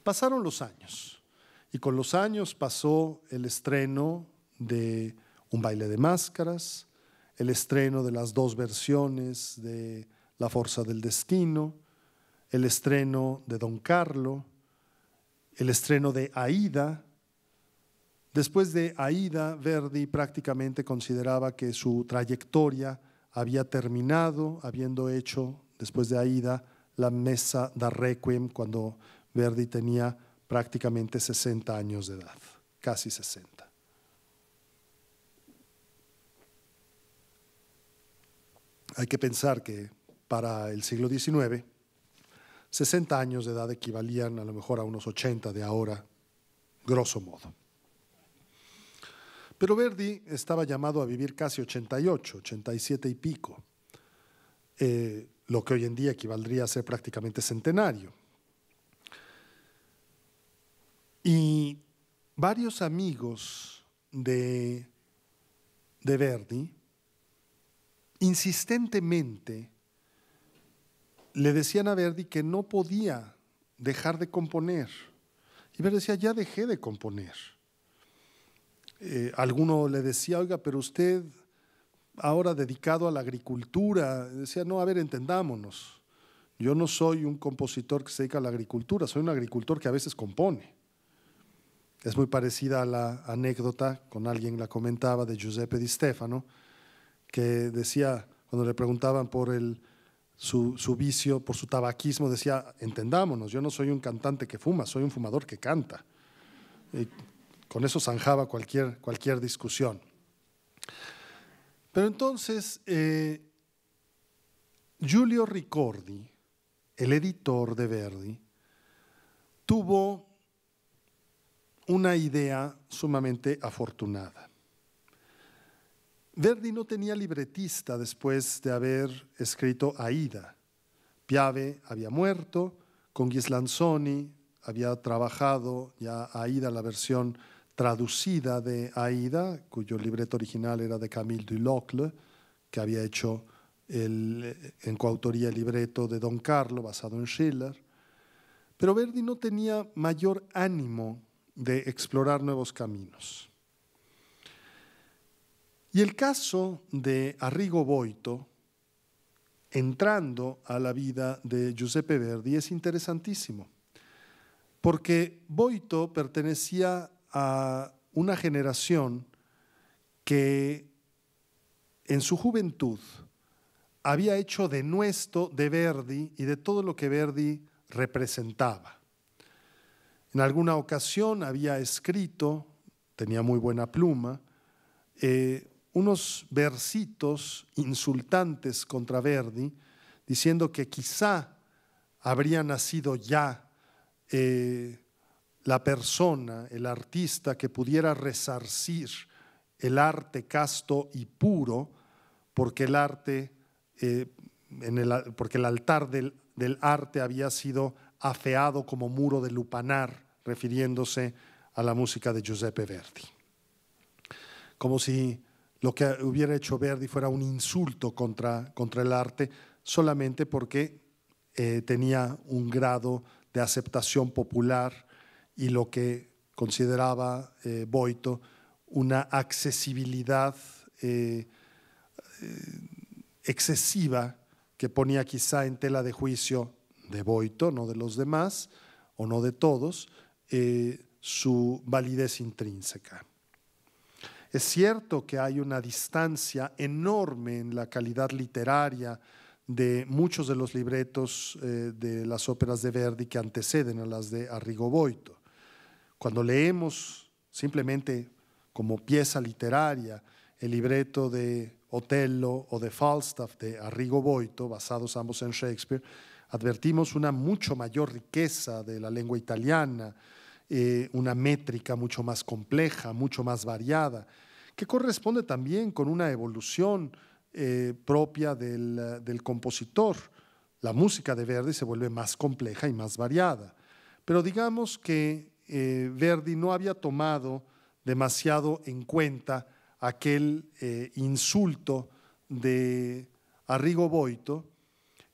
Pasaron los años y con los años pasó el estreno de Un baile de máscaras, el estreno de las dos versiones de La Fuerza del Destino, el estreno de Don Carlo, el estreno de Aida. Después de Aida, Verdi prácticamente consideraba que su trayectoria había terminado, habiendo hecho, después de Aida, la mesa da Requiem cuando Verdi tenía prácticamente 60 años de edad, casi 60. Hay que pensar que para el siglo XIX, 60 años de edad equivalían a lo mejor a unos 80 de ahora, grosso modo. Pero Verdi estaba llamado a vivir casi 88, 87 y pico, eh, lo que hoy en día equivaldría a ser prácticamente centenario. Y varios amigos de, de Verdi insistentemente le decían a Verdi que no podía dejar de componer. Y Verdi decía, ya dejé de componer. Eh, alguno le decía, oiga, pero usted ahora dedicado a la agricultura, decía, no, a ver, entendámonos. Yo no soy un compositor que se dedica a la agricultura, soy un agricultor que a veces compone. Es muy parecida a la anécdota, con alguien la comentaba, de Giuseppe Di Stefano, que decía, cuando le preguntaban por el su, vicio, por su tabaquismo, decía, entendámonos, yo no soy un cantante que fuma, soy un fumador que canta. con eso zanjaba cualquier, cualquier discusión. Pero entonces, eh, Giulio Ricordi, el editor de Verdi, tuvo una idea sumamente afortunada. Verdi no tenía libretista después de haber escrito Aida. Piave había muerto, con Ghislanzoni había trabajado ya Aida, la versión traducida de Aida, cuyo libreto original era de Camille Dulocle, que había hecho el, en coautoría el libreto de Don Carlo, basado en Schiller. Pero Verdi no tenía mayor ánimo de explorar nuevos caminos. Y el caso de Arrigo Boito, entrando a la vida de Giuseppe Verdi, es interesantísimo, porque Boito pertenecía a una generación que en su juventud había hecho de nuestro de Verdi y de todo lo que Verdi representaba. En alguna ocasión había escrito, tenía muy buena pluma, eh, unos versitos insultantes contra Verdi, diciendo que quizá habría nacido ya eh, la persona, el artista que pudiera resarcir el arte casto y puro, porque el arte, eh, porque el altar del, del arte había sido afeado como muro de lupanar, refiriéndose a la música de Giuseppe Verdi. Como si lo que hubiera hecho Verdi fuera un insulto contra, el arte solamente porque eh, tenía un grado de aceptación popular y lo que consideraba eh, Boito una accesibilidad eh, excesiva que ponía quizá en tela de juicio de Boito, no de los demás o no de todos, su validez intrínseca. Es cierto que hay una distancia enorme en la calidad literaria de muchos de los libretos eh, de las óperas de Verdi que anteceden a las de Arrigo Boito. Cuando leemos simplemente como pieza literaria el libreto de Otello o de Falstaff de Arrigo Boito, basados ambos en Shakespeare, advertimos una mucho mayor riqueza de la lengua italiana, eh, una métrica mucho más compleja, mucho más variada que corresponde también con una evolución eh, propia del, compositor. La música de Verdi se vuelve más compleja y más variada. Pero digamos que eh, Verdi no había tomado demasiado en cuenta aquel eh, insulto de Arrigo Boito,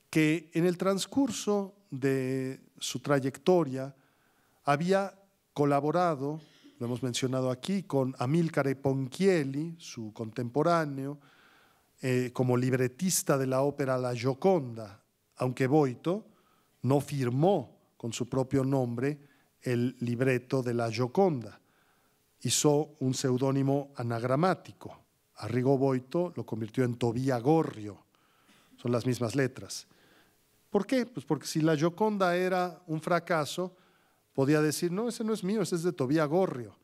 que en el transcurso de su trayectoria había colaborado hemos mencionado aquí, con Amilcare Ponchielli, su contemporáneo, eh, como libretista de la ópera La Gioconda, aunque Boito no firmó con su propio nombre el libreto de La Gioconda, hizo un seudónimo anagramático. Arrigo Boito lo convirtió en Tobía Gorrio, son las mismas letras. ¿Por qué? Pues porque si La Gioconda era un fracaso, podía decir, no, ese no es mío, ese es de Tobía Gorrio.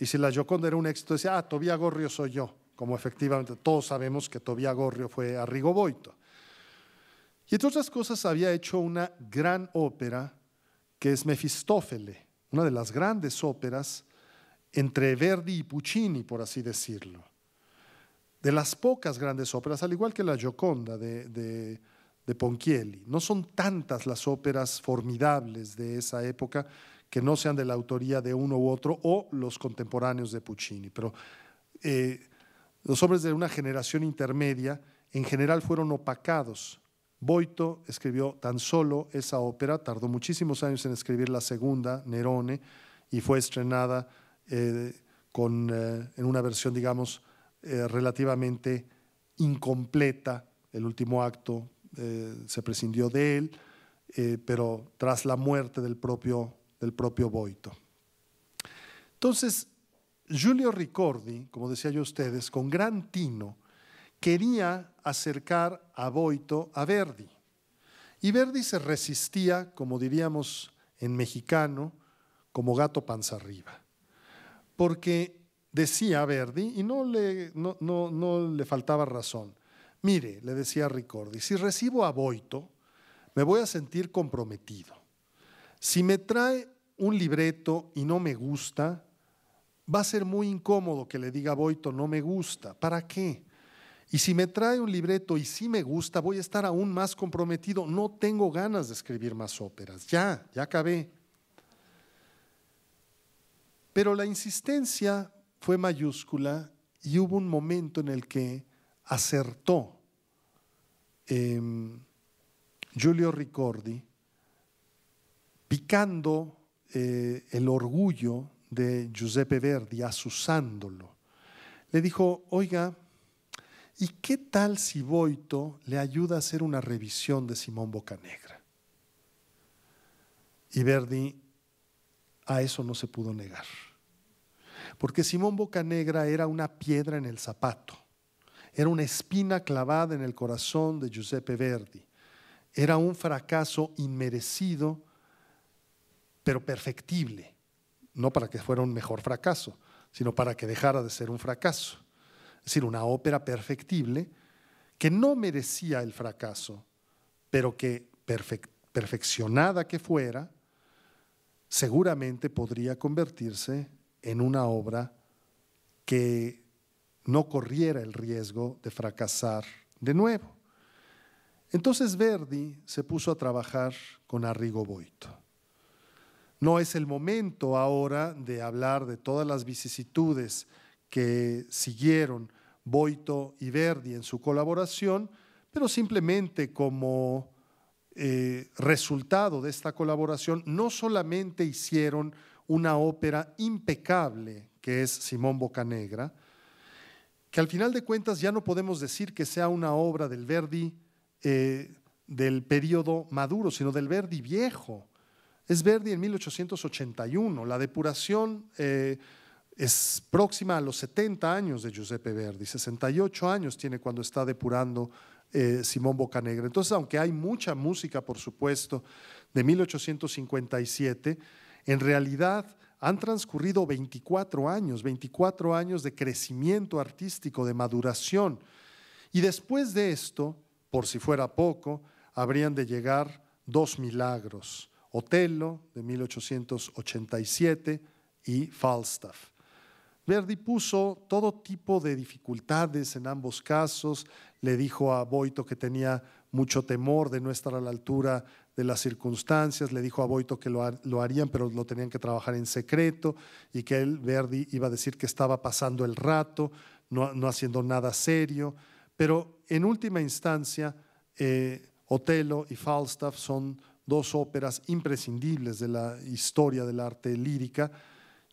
Y si la Gioconda era un éxito, decía, ah, Tobía Gorrio soy yo, como efectivamente todos sabemos que Tobía Gorrio fue a Rigoboito. Y entre otras cosas había hecho una gran ópera que es Mefistófele, una de las grandes óperas entre Verdi y Puccini, por así decirlo. De las pocas grandes óperas, al igual que la Gioconda de Ponchielli, no son tantas las óperas formidables de esa época, que no sean de la autoría de uno u otro o los contemporáneos de Puccini. Pero eh, los hombres de una generación intermedia en general fueron opacados. Boito escribió tan solo esa ópera, tardó muchísimos años en escribir la segunda, Nerone, y fue estrenada eh, eh, en una versión, digamos, relativamente incompleta. El último acto se prescindió de él, pero tras la muerte del propio del propio Boito. Entonces, Giulio Ricordi, como decía yo a ustedes, con gran tino, quería acercar a Boito a Verdi. Y Verdi se resistía, como diríamos en mexicano, como gato panza arriba. Porque decía Verdi, y no le, no, no le faltaba razón, mire, le decía Ricordi, si recibo a Boito, me voy a sentir comprometido. Si me trae un libreto y no me gusta, va a ser muy incómodo que le diga a Boito, no me gusta. ¿Para qué? Y si me trae un libreto y sí me gusta, voy a estar aún más comprometido. No tengo ganas de escribir más óperas. Ya, ya acabé. Pero la insistencia fue mayúscula y hubo un momento en el que acertó eh, Giulio Ricordi picando eh, el orgullo de Giuseppe Verdi, asusándolo. Le dijo, oiga, ¿y qué tal si Boito le ayuda a hacer una revisión de Simón Bocanegra? Y Verdi a eso no se pudo negar. Porque Simón Bocanegra era una piedra en el zapato, era una espina clavada en el corazón de Giuseppe Verdi, era un fracaso inmerecido pero perfectible, no para que fuera un mejor fracaso, sino para que dejara de ser un fracaso. Es decir, una ópera perfectible que no merecía el fracaso, pero que perfeccionada que fuera, seguramente podría convertirse en una obra que no corriera el riesgo de fracasar de nuevo. Entonces Verdi se puso a trabajar con Arrigo Boito. No es el momento ahora de hablar de todas las vicisitudes que siguieron Boito y Verdi en su colaboración, pero simplemente como eh, resultado de esta colaboración, no solamente hicieron una ópera impecable, que es Simón Bocanegra, que al final de cuentas ya no podemos decir que sea una obra del Verdi eh, del periodo maduro, sino del Verdi viejo es Verdi en 1881. La depuración eh, es próxima a los 70 años de Giuseppe Verdi, 68 años tiene cuando está depurando eh, Simón Bocanegra. Entonces, aunque hay mucha música, por supuesto, de 1857, en realidad han transcurrido 24 años, 24 años de crecimiento artístico, de maduración. Y después de esto, por si fuera poco, habrían de llegar dos milagros. Otelo, de 1887 y Falstaff. Verdi puso todo tipo de dificultades en ambos casos, le dijo a Boito que tenía mucho temor de no estar a la altura de las circunstancias, le dijo a Boito que lo, harían, pero lo tenían que trabajar en secreto y que él, Verdi, iba a decir que estaba pasando el rato, no, haciendo nada serio, pero en última instancia, eh, Otelo y Falstaff son dos óperas imprescindibles de la historia del arte lírica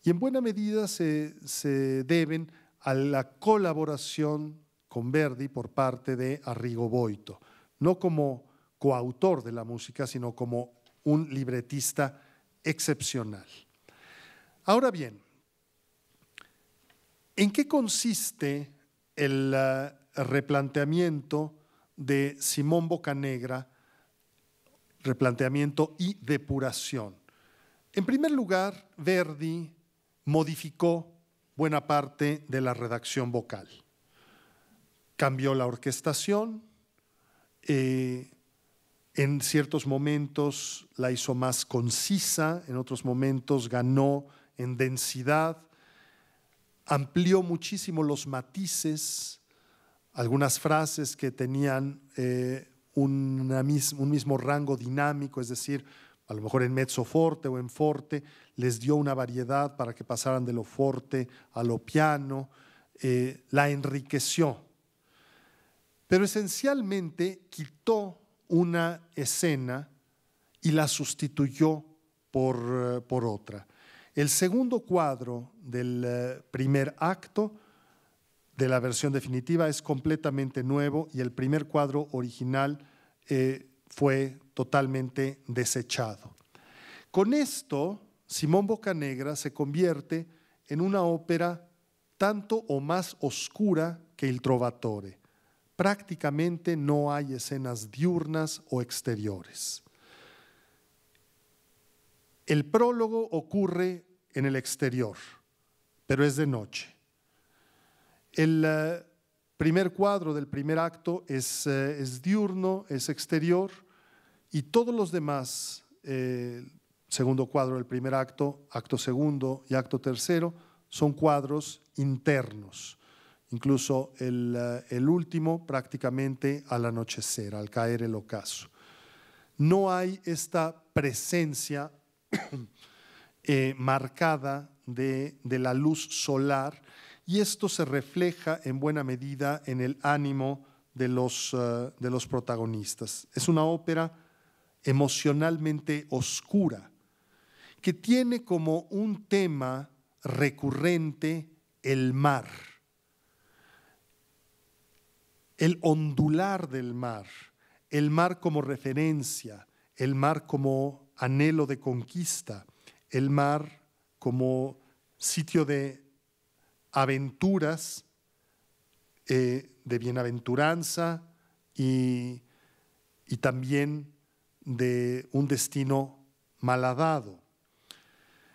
y en buena medida se, se deben a la colaboración con Verdi por parte de Arrigo Boito, no como coautor de la música, sino como un libretista excepcional. Ahora bien, ¿en qué consiste el eh, replanteamiento de Simón Bocanegra replanteamiento y depuración. En primer lugar, Verdi modificó buena parte de la redacción vocal. Cambió la orquestación, eh, en ciertos momentos la hizo más concisa, en otros momentos ganó en densidad, amplió muchísimo los matices, algunas frases que tenían eh, un mismo rango dinámico, es decir, a lo mejor en mezzo forte o en forte, les dio una variedad para que pasaran de lo forte a lo piano, eh, la enriqueció, pero esencialmente quitó una escena y la sustituyó por eh, otra. El segundo cuadro del eh, primer acto de la versión definitiva es completamente nuevo y el primer cuadro original eh, fue totalmente desechado. Con esto, Simón Bocanegra se convierte en una ópera tanto o más oscura que Il Trovatore. Prácticamente no hay escenas diurnas o exteriores. El prólogo ocurre en el exterior, pero es de noche. El eh, primer cuadro del primer acto eh, es, diurno, es exterior, y todos los demás, eh, segundo cuadro del primer acto, acto segundo y acto tercero, son cuadros internos. Incluso el, último prácticamente al anochecer, al caer el ocaso. No hay esta presencia marcada de, de la luz solar y esto se refleja en buena medida en el ánimo de los, eh, de los protagonistas. Es una ópera emocionalmente oscura que tiene como un tema recurrente el mar, el ondular del mar, el mar como referencia, el mar como anhelo de conquista, el mar como sitio de aventuras eh, de bienaventuranza y, y también de un destino malhadado.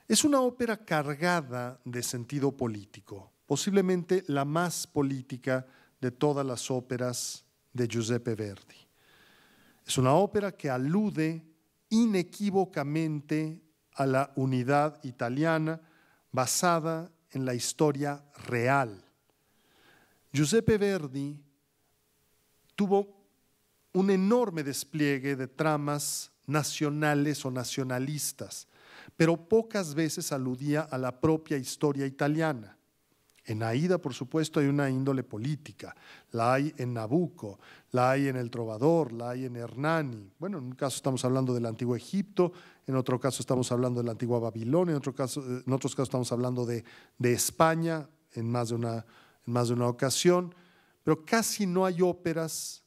Es una ópera cargada de sentido político, posiblemente la más política de todas las óperas de Giuseppe Verdi. Es una ópera que alude inequívocamente a la unidad italiana basada en la historia real. Giuseppe Verdi tuvo un enorme despliegue de tramas nacionales o nacionalistas, pero pocas veces aludía a la propia historia italiana. En Aida, por supuesto, hay una índole política. La hay en Nabucco, la hay en El Trovador, la hay en Hernani. Bueno, en un caso estamos hablando del antiguo Egipto, en otro caso estamos hablando de la antigua Babilonia, en, otro caso, en otros casos estamos hablando de, España en más de, una, en más de una ocasión. Pero casi no hay óperas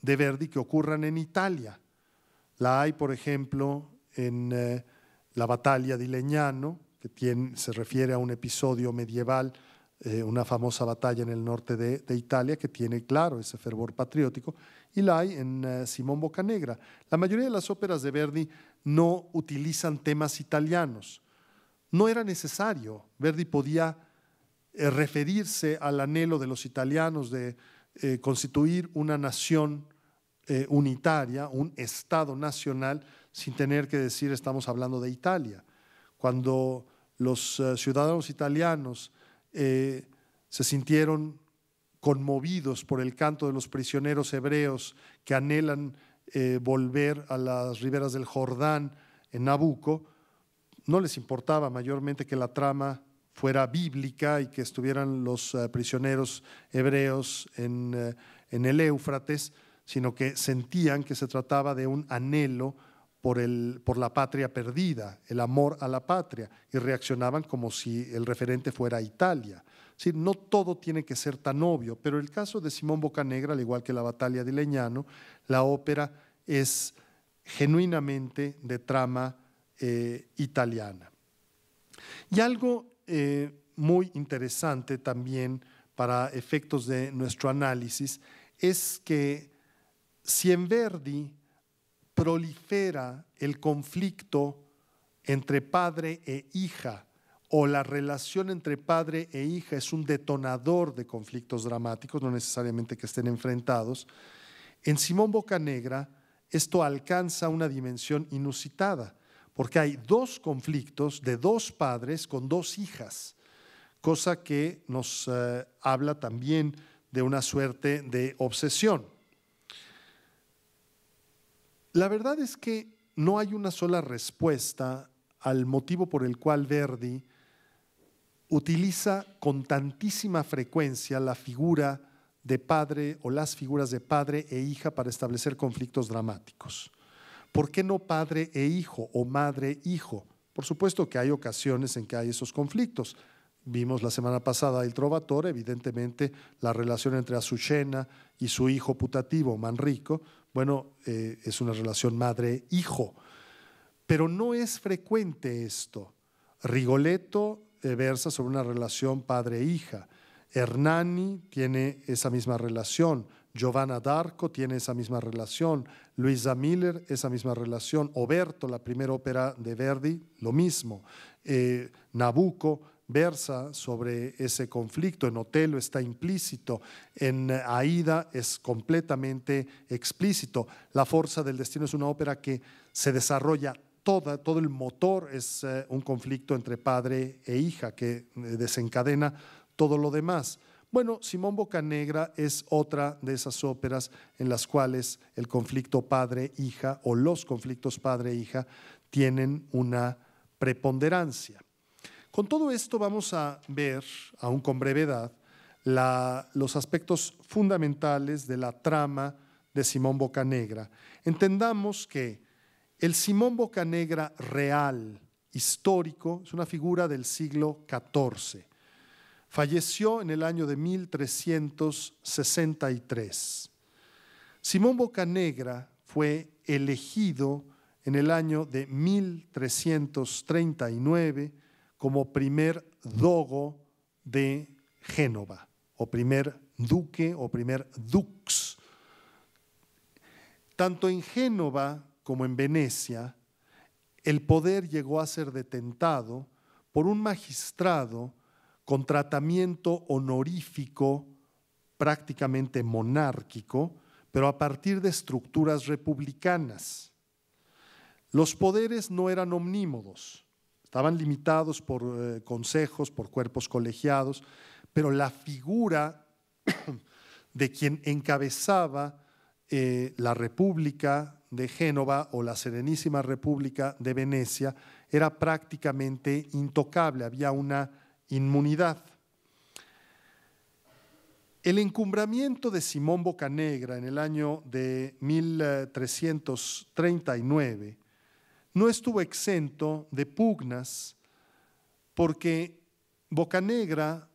de Verdi que ocurran en Italia. La hay, por ejemplo, en eh, la batalla di Legnano, que se refiere a un episodio medieval eh, una famosa batalla en el norte de, Italia que tiene claro ese fervor patriótico, y la hay en eh, Simón Bocanegra. La mayoría de las óperas de Verdi no utilizan temas italianos. No era necesario. Verdi podía eh, referirse al anhelo de los italianos de constituir una nación unitaria, un Estado nacional, sin tener que decir estamos hablando de Italia. Cuando los ciudadanos italianos eh, se sintieron conmovidos por el canto de los prisioneros hebreos que anhelan eh, volver a las riberas del Jordán en Nabucco, no les importaba mayormente que la trama fuera bíblica y que estuvieran los eh, prisioneros hebreos en el Éufrates, sino que sentían que se trataba de un anhelo por, la patria perdida, el amor a la patria, y reaccionaban como si el referente fuera Italia. no todo tiene que ser tan obvio, pero el caso de Simón Bocanegra, al igual que la batalla de Leñano, la ópera es genuinamente de trama eh, italiana. Y algo eh, muy interesante también para efectos de nuestro análisis es que si en Verdi prolifera el conflicto entre padre e hija o la relación entre padre e hija es un detonador de conflictos dramáticos, no necesariamente que estén enfrentados, en Simón Bocanegra esto alcanza una dimensión inusitada, porque hay dos conflictos de dos padres con dos hijas, cosa que nos eh, habla también de una suerte de obsesión. La verdad es que no hay una sola respuesta al motivo por el cual Verdi utiliza con tantísima frecuencia la figura de padre o las figuras de padre e hija para establecer conflictos dramáticos. ¿Por qué no padre e hijo o madre-hijo? e Por supuesto que hay ocasiones en que hay esos conflictos. Vimos la semana pasada el Trovatore, evidentemente la relación entre Azucena y su hijo putativo, Manrico, bueno, eh, es una relación madre-hijo. Pero no es frecuente esto. Rigoletto eh, versa sobre una relación padre-hija. Hernani tiene esa misma relación. Giovanna d'Arco tiene esa misma relación. Luisa Miller, esa misma relación. Oberto, la primera ópera de Verdi, lo mismo. Eh, Nabucco, versa sobre ese conflicto. En Otelo está implícito, en Aida es completamente explícito. La Fuerza del Destino es una ópera que se desarrolla toda, todo el motor es eh, un conflicto entre padre e hija que eh, desencadena todo lo demás. Bueno, Simón Bocanegra es otra de esas óperas en las cuales el conflicto padre-hija o los conflictos padre-hija tienen una preponderancia. Con todo esto vamos a ver, aún con brevedad, los aspectos fundamentales de la trama de Simón Bocanegra. Entendamos que el Simón Bocanegra real, histórico, es una figura del siglo XIV. Falleció en el año de 1363. Simón Bocanegra fue elegido en el año de 1339 como primer dogo de Génova, o primer duque o primer dux. Tanto en Génova como en Venecia, el poder llegó a ser detentado por un magistrado con tratamiento honorífico prácticamente monárquico, pero a partir de estructuras republicanas. Los poderes no eran omnímodos. Estaban limitados por eh, consejos, por cuerpos colegiados, pero la figura de quien encabezaba eh, la República de Génova o la Serenísima República de Venecia era prácticamente intocable, había una inmunidad. El encumbramiento de Simón Bocanegra en el año de 1339 no estuvo exento de pugnas porque Bocanegra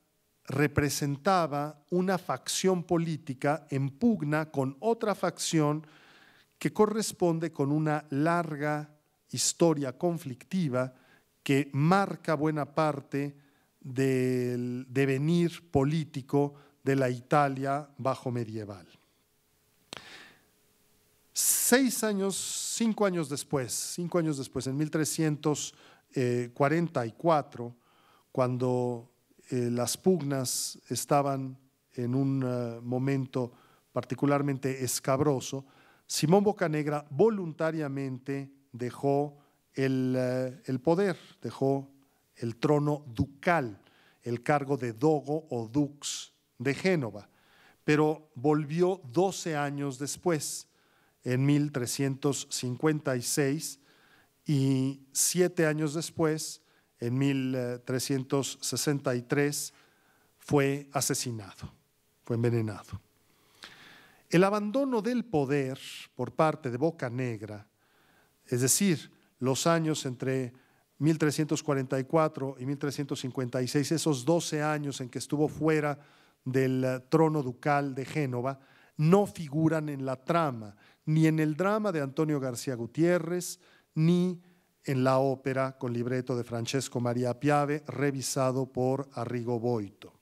representaba una facción política en pugna con otra facción que corresponde con una larga historia conflictiva que marca buena parte del devenir político de la Italia bajo medieval. Seis años cinco años después, cinco años después, en 1344, eh, cuando eh, las pugnas estaban en un eh, momento particularmente escabroso, Simón Bocanegra voluntariamente dejó el, el poder, dejó el trono ducal, el cargo de dogo o dux de Génova, pero volvió 12 años después en 1356 y siete años después, en 1363, fue asesinado, fue envenenado. El abandono del poder por parte de Boca Negra, es decir, los años entre 1344 y 1356, esos 12 años en que estuvo fuera del trono ducal de Génova, no figuran en la trama, ni en el drama de Antonio García Gutiérrez, ni en la ópera con libreto de Francesco María Piave, revisado por Arrigo Boito.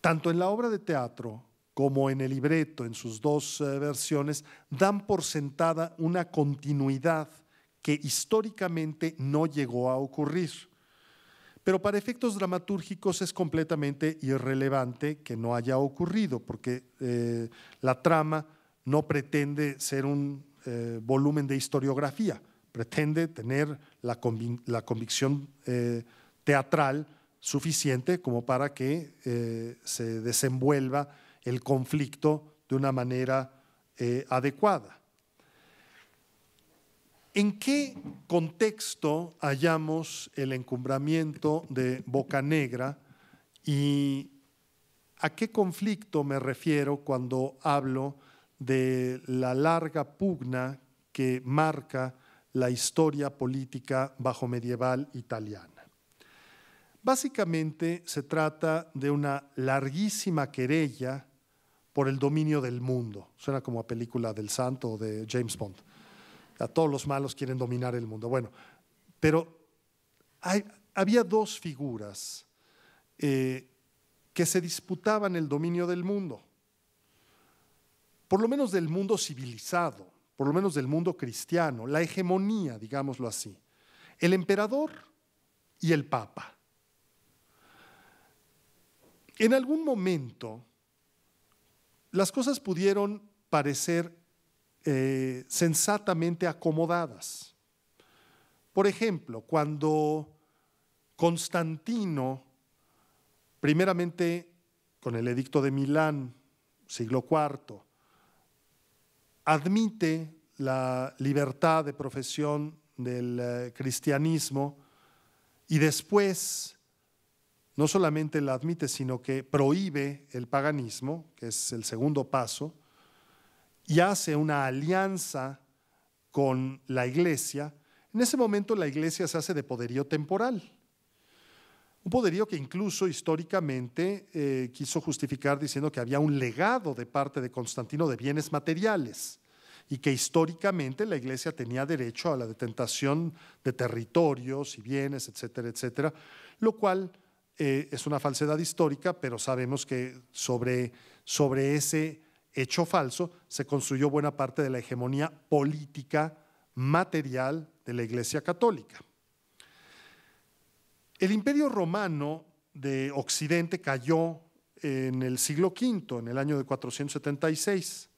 Tanto en la obra de teatro como en el libreto, en sus dos eh, versiones, dan por sentada una continuidad que históricamente no llegó a ocurrir. Pero para efectos dramatúrgicos es completamente irrelevante que no haya ocurrido, porque eh, la trama no pretende ser un eh, volumen de historiografía, pretende tener la, convicción eh, teatral suficiente como para que se desenvuelva el conflicto de una manera adecuada. ¿En qué contexto hallamos el encumbramiento de Boca Negra y a qué conflicto me refiero cuando hablo de la larga pugna que marca la historia política bajo medieval italiana? Básicamente se trata de una larguísima querella por el dominio del mundo. Suena como a película del santo de James Bond a todos los malos quieren dominar el mundo. Bueno, pero había dos figuras eh, que se disputaban el dominio del mundo, por lo menos del mundo civilizado, por lo menos del mundo cristiano, la hegemonía, digámoslo así, el emperador y el papa. En algún momento, las cosas pudieron parecer eh, sensatamente acomodadas. Por ejemplo, cuando Constantino, primeramente con el edicto de Milán, siglo IV, admite la libertad de profesión del eh, cristianismo y después no solamente la admite, sino que prohíbe el paganismo, que es el segundo paso, y hace una alianza con la iglesia, en ese momento la iglesia se hace de poderío temporal. Un poderío que incluso históricamente eh, quiso justificar diciendo que había un legado de parte de Constantino de bienes materiales y que históricamente la iglesia tenía derecho a la detentación de territorios y bienes, etcétera, etcétera, lo cual eh, es una falsedad histórica, pero sabemos que sobre, sobre ese hecho falso, se construyó buena parte de la hegemonía política material de la Iglesia Católica. El imperio romano de Occidente cayó en el siglo V, en el año de 476.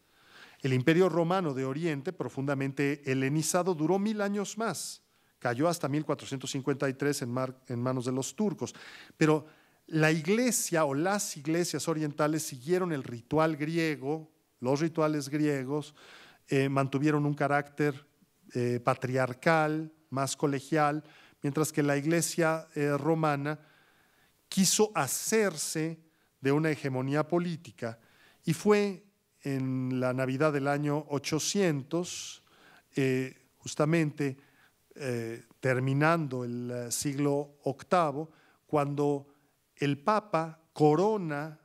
El imperio romano de Oriente, profundamente helenizado, duró mil años más. Cayó hasta 1453 en, en manos de los turcos. Pero la iglesia o las iglesias orientales siguieron el ritual griego, los rituales griegos, eh, mantuvieron un carácter eh, patriarcal, más colegial, mientras que la iglesia eh, romana quiso hacerse de una hegemonía política y fue en la Navidad del año 800, justamente terminando el siglo VIII, cuando el Papa corona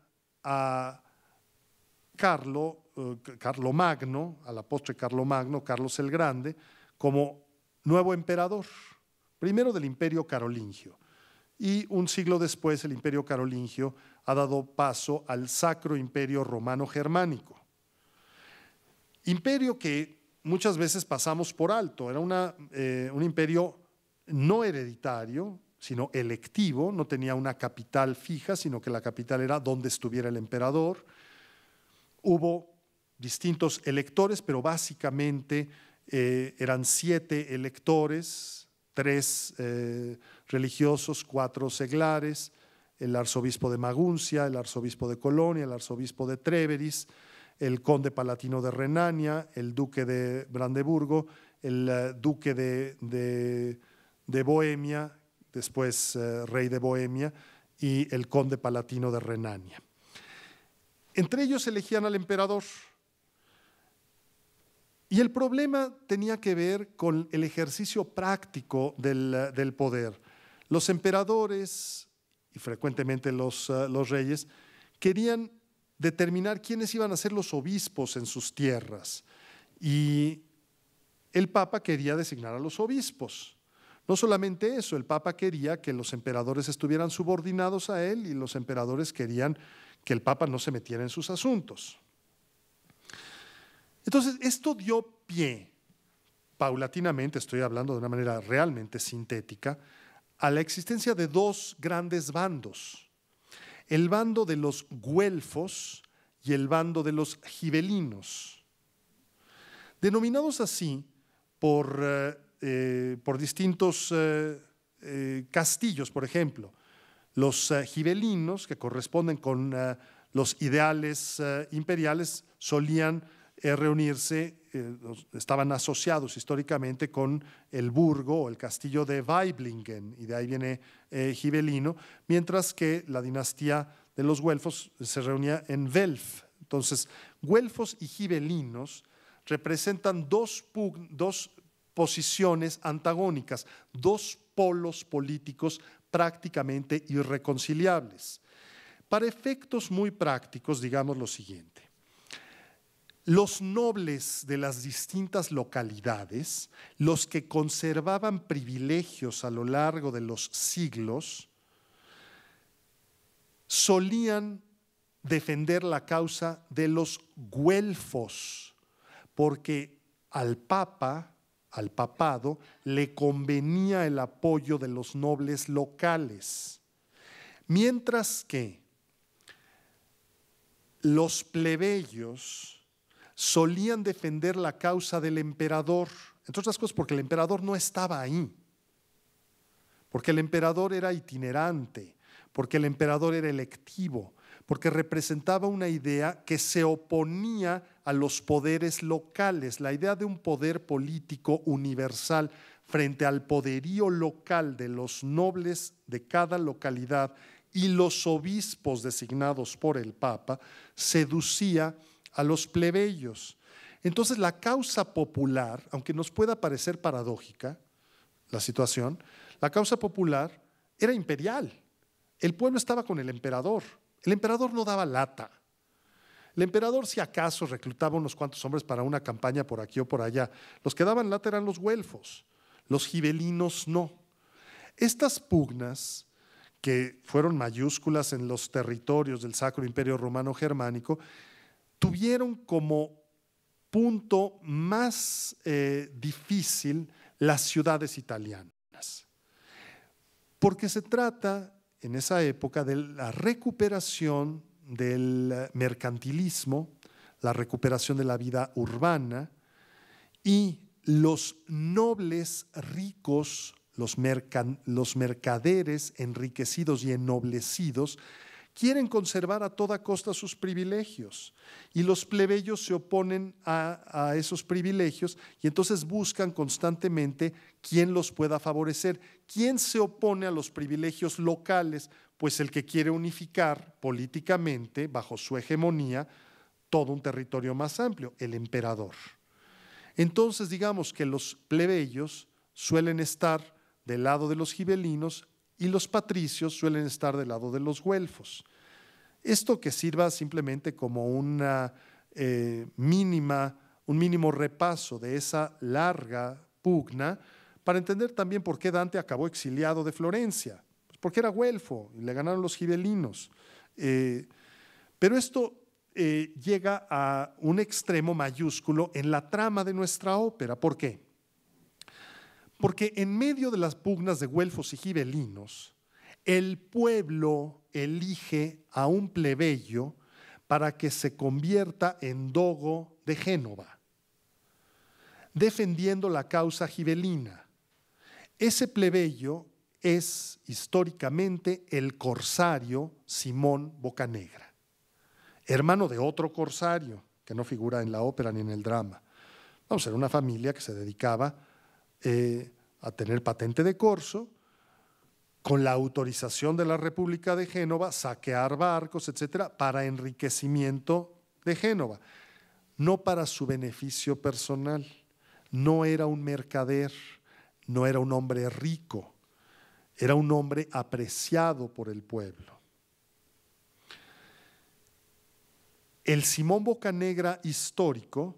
a eh, Carlo, Magno, al apóstol Carlo Magno, Carlos el Grande, como nuevo emperador, primero del imperio carolingio. Y un siglo después el imperio carolingio ha dado paso al sacro imperio romano germánico. Imperio que muchas veces pasamos por alto, era eh, un imperio no hereditario, sino electivo, no tenía una capital fija, sino que la capital era donde estuviera el emperador. Hubo distintos electores, pero básicamente eh, eran siete electores, tres eh, religiosos, cuatro seglares, el arzobispo de Maguncia, el arzobispo de Colonia, el arzobispo de Treveris, el conde palatino de Renania, el duque de Brandeburgo, el eh, duque de, de, de Bohemia, después eh, rey de Bohemia, y el conde palatino de Renania. Entre ellos elegían al emperador. Y el problema tenía que ver con el ejercicio práctico del, eh, poder. Los emperadores, y frecuentemente eh, los reyes, querían determinar quiénes iban a ser los obispos en sus tierras. Y el Papa quería designar a los obispos. No solamente eso, el Papa quería que los emperadores estuvieran subordinados a él y los emperadores querían que el Papa no se metiera en sus asuntos. Entonces, esto dio pie, paulatinamente, estoy hablando de una manera realmente sintética, a la existencia de dos grandes bandos, el bando de los güelfos y el bando de los gibelinos, denominados así por eh, eh, por distintos eh, eh, castillos, por ejemplo. Los gibelinos, que corresponden con los ideales imperiales, solían reunirse, estaban asociados históricamente con el burgo o el castillo de Weiblingen, y de ahí viene gibelino, mientras que la dinastía de los güelfos se reunía en Welf. Entonces, güelfos y gibelinos representan dos, dos, posiciones antagónicas, dos polos políticos prácticamente irreconciliables. Para efectos muy prácticos, digamos lo siguiente. Los nobles de las distintas localidades, los que conservaban privilegios a lo largo de los siglos, solían defender la causa de los güelfos, porque al Papa al papado le convenía el apoyo de los nobles locales, mientras que los plebeyos solían defender la causa del emperador, entre otras cosas porque el emperador no estaba ahí, porque el emperador era itinerante, porque el emperador era electivo, porque representaba una idea que se oponía a los poderes locales, la idea de un poder político universal frente al poderío local de los nobles de cada localidad y los obispos designados por el Papa, seducía a los plebeyos. Entonces la causa popular, aunque nos pueda parecer paradójica la situación, la causa popular era imperial. El pueblo estaba con el emperador. El emperador no daba lata. El emperador, si acaso, reclutaba unos cuantos hombres para una campaña por aquí o por allá. Los que daban lata eran los güelfos, los gibelinos no. Estas pugnas, que fueron mayúsculas en los territorios del Sacro Imperio Romano Germánico, tuvieron como punto más eh, difícil las ciudades italianas, porque se trata en esa época de la recuperación del eh, mercantilismo, la recuperación de la vida urbana y los nobles ricos, los, mercaderes enriquecidos y ennoblecidos, quieren conservar a toda costa sus privilegios y los plebeyos se oponen a, esos privilegios y entonces buscan constantemente quién los pueda favorecer. ¿Quién se opone a los privilegios locales? Pues el que quiere unificar políticamente, bajo su hegemonía, todo un territorio más amplio, el emperador. Entonces digamos que los plebeyos suelen estar del lado de los gibelinos y los patricios suelen estar del lado de los güelfos. Esto que sirva simplemente como una eh, mínima, un mínimo repaso de esa larga pugna para entender también por qué Dante acabó exiliado de Florencia, pues porque era güelfo y le ganaron los gibelinos. Eh, pero esto eh, llega a un extremo mayúsculo en la trama de nuestra ópera. ¿Por qué? Porque en medio de las pugnas de güelfos y gibelinos, el pueblo elige a un plebeyo para que se convierta en dogo de Génova, defendiendo la causa gibelina. Ese plebeyo es históricamente el corsario Simón Bocanegra, hermano de otro corsario que no figura en la ópera ni en el drama. Vamos, era una familia que se dedicaba eh, a tener patente de corso, con la autorización de la República de Génova, saquear barcos, etcétera, para enriquecimiento de Génova, no para su beneficio personal. No era un mercader, no era un hombre rico, era un hombre apreciado por el pueblo. El Simón Bocanegra histórico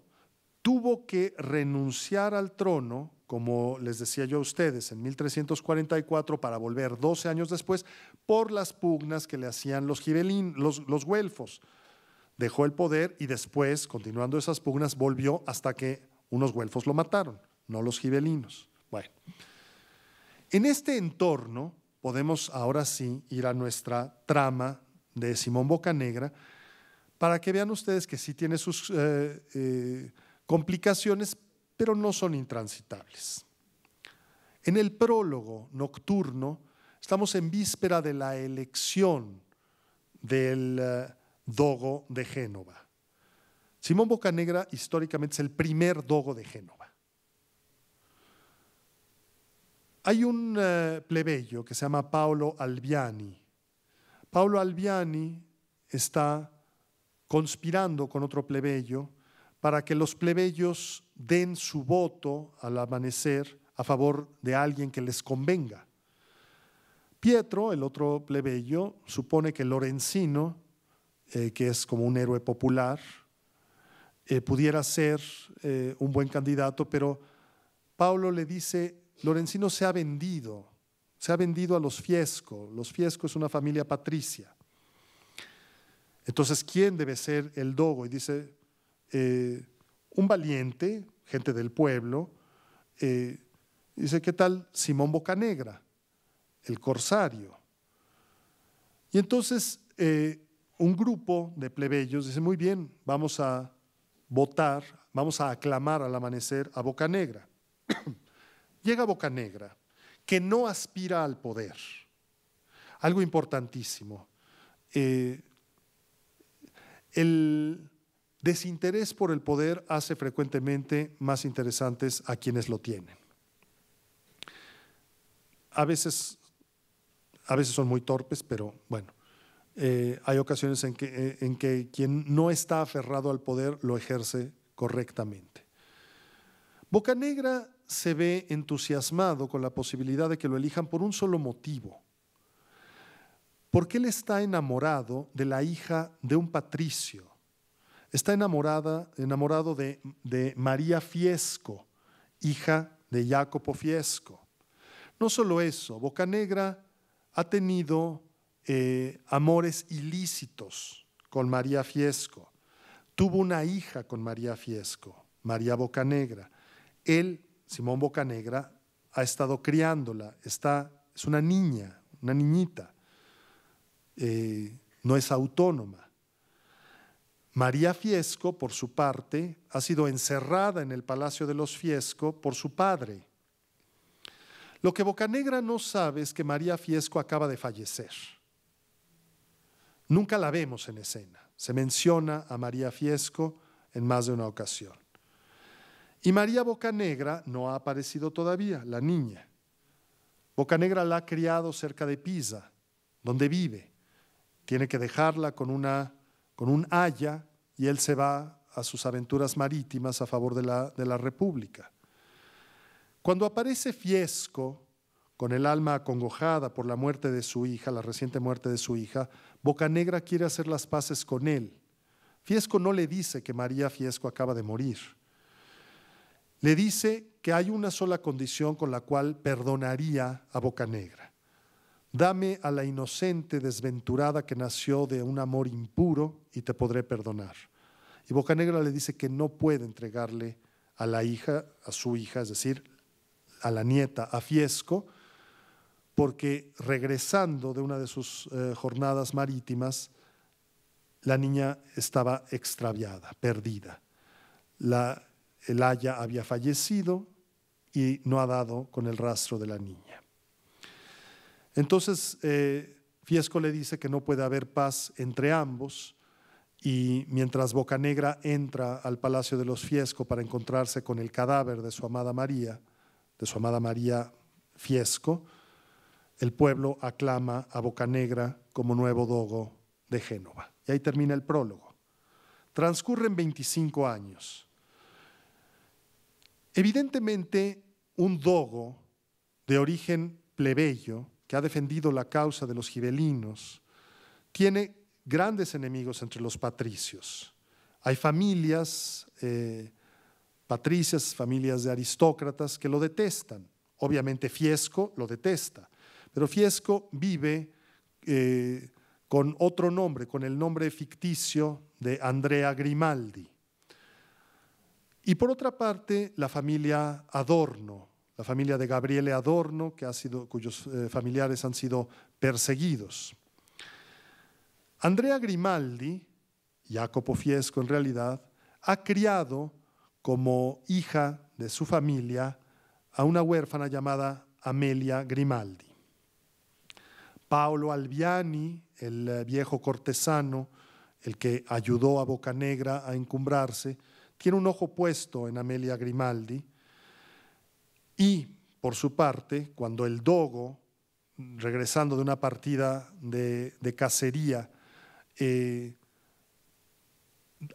tuvo que renunciar al trono como les decía yo a ustedes, en 1344 para volver 12 años después por las pugnas que le hacían los, gibelín, los, güelfos. Dejó el poder y después, continuando esas pugnas, volvió hasta que unos güelfos lo mataron, no los gibelinos. Bueno, en este entorno podemos ahora sí ir a nuestra trama de Simón Bocanegra para que vean ustedes que sí tiene sus eh, eh, complicaciones, pero no son intransitables. En el prólogo nocturno estamos en víspera de la elección del eh, dogo de Génova. Simón Bocanegra históricamente es el primer dogo de Génova. Hay un eh, plebeyo que se llama Paolo Albiani. Paolo Albiani está conspirando con otro plebeyo para que los plebeyos den su voto al amanecer a favor de alguien que les convenga. Pietro, el otro plebeyo, supone que Lorenzino, eh, que es como un héroe popular, eh, pudiera ser eh, un buen candidato, pero Pablo le dice, Lorenzino se ha vendido, se ha vendido a los Fiesco, los Fiesco es una familia patricia. Entonces, ¿quién debe ser el dogo? Y dice, eh, un valiente, gente del pueblo, eh, dice, ¿qué tal Simón Bocanegra, el corsario? Y entonces eh, un grupo de plebeyos dice, muy bien, vamos a votar, vamos a aclamar al amanecer a Bocanegra. Llega Bocanegra, que no aspira al poder. Algo importantísimo. el, Desinterés por el poder hace frecuentemente más interesantes a quienes lo tienen. A veces, a veces son muy torpes, pero bueno, eh, hay ocasiones en que, eh, en que quien no está aferrado al poder lo ejerce correctamente. Bocanegra se ve entusiasmado con la posibilidad de que lo elijan por un solo motivo, porque él está enamorado de la hija de un patricio está enamorada, enamorado de, María Fiesco, hija de Jacopo Fiesco. No solo eso, Bocanegra ha tenido eh, amores ilícitos con María Fiesco. Tuvo una hija con María Fiesco, María Bocanegra. Él, Simón Bocanegra, ha estado criándola. Está, es una niña, una niñita. Eh, no es autónoma. María Fiesco, por su parte, ha sido encerrada en el Palacio de los Fiesco por su padre. Lo que Bocanegra no sabe es que María Fiesco acaba de fallecer. Nunca la vemos en escena. Se menciona a María Fiesco en más de una ocasión. Y María Bocanegra no ha aparecido todavía, la niña. Bocanegra la ha criado cerca de Pisa, donde vive. Tiene que dejarla con una con un haya y él se va a sus aventuras marítimas a favor de la, de la República. Cuando aparece Fiesco, con el alma acongojada por la muerte de su hija, la reciente muerte de su hija, Bocanegra quiere hacer las paces con él. Fiesco no le dice que María Fiesco acaba de morir. Le dice que hay una sola condición con la cual perdonaría a Bocanegra. Dame a la inocente desventurada que nació de un amor impuro y te podré perdonar. Y Bocanegra le dice que no puede entregarle a la hija, a su hija, es decir, a la nieta, a Fiesco, porque regresando de una de sus eh, jornadas marítimas, la niña estaba extraviada, perdida. el haya había fallecido y no ha dado con el rastro de la niña. Entonces, eh, Fiesco le dice que no puede haber paz entre ambos y mientras Bocanegra entra al palacio de los Fiesco para encontrarse con el cadáver de su amada María, de su amada María Fiesco, el pueblo aclama a Bocanegra como nuevo dogo de Génova. Y ahí termina el prólogo. Transcurren 25 años. Evidentemente, un dogo de origen plebeyo que ha defendido la causa de los gibelinos, tiene grandes enemigos entre los patricios. Hay familias eh, patricias, familias de aristócratas que lo detestan. Obviamente Fiesco lo detesta, pero Fiesco vive eh, con otro nombre, con el nombre ficticio de Andrea Grimaldi. Y por otra parte, la familia Adorno, la familia de Gabriele Adorno, que ha sido, cuyos eh, familiares han sido perseguidos. Andrea Grimaldi, Jacopo Fiesco en realidad, ha criado como hija de su familia a una huérfana llamada Amelia Grimaldi. Paolo Albiani, el eh, viejo cortesano, el que ayudó a Bocanegra a encumbrarse, tiene un ojo puesto en Amelia Grimaldi, y, por su parte, cuando el dogo, regresando de una partida de, cacería, eh,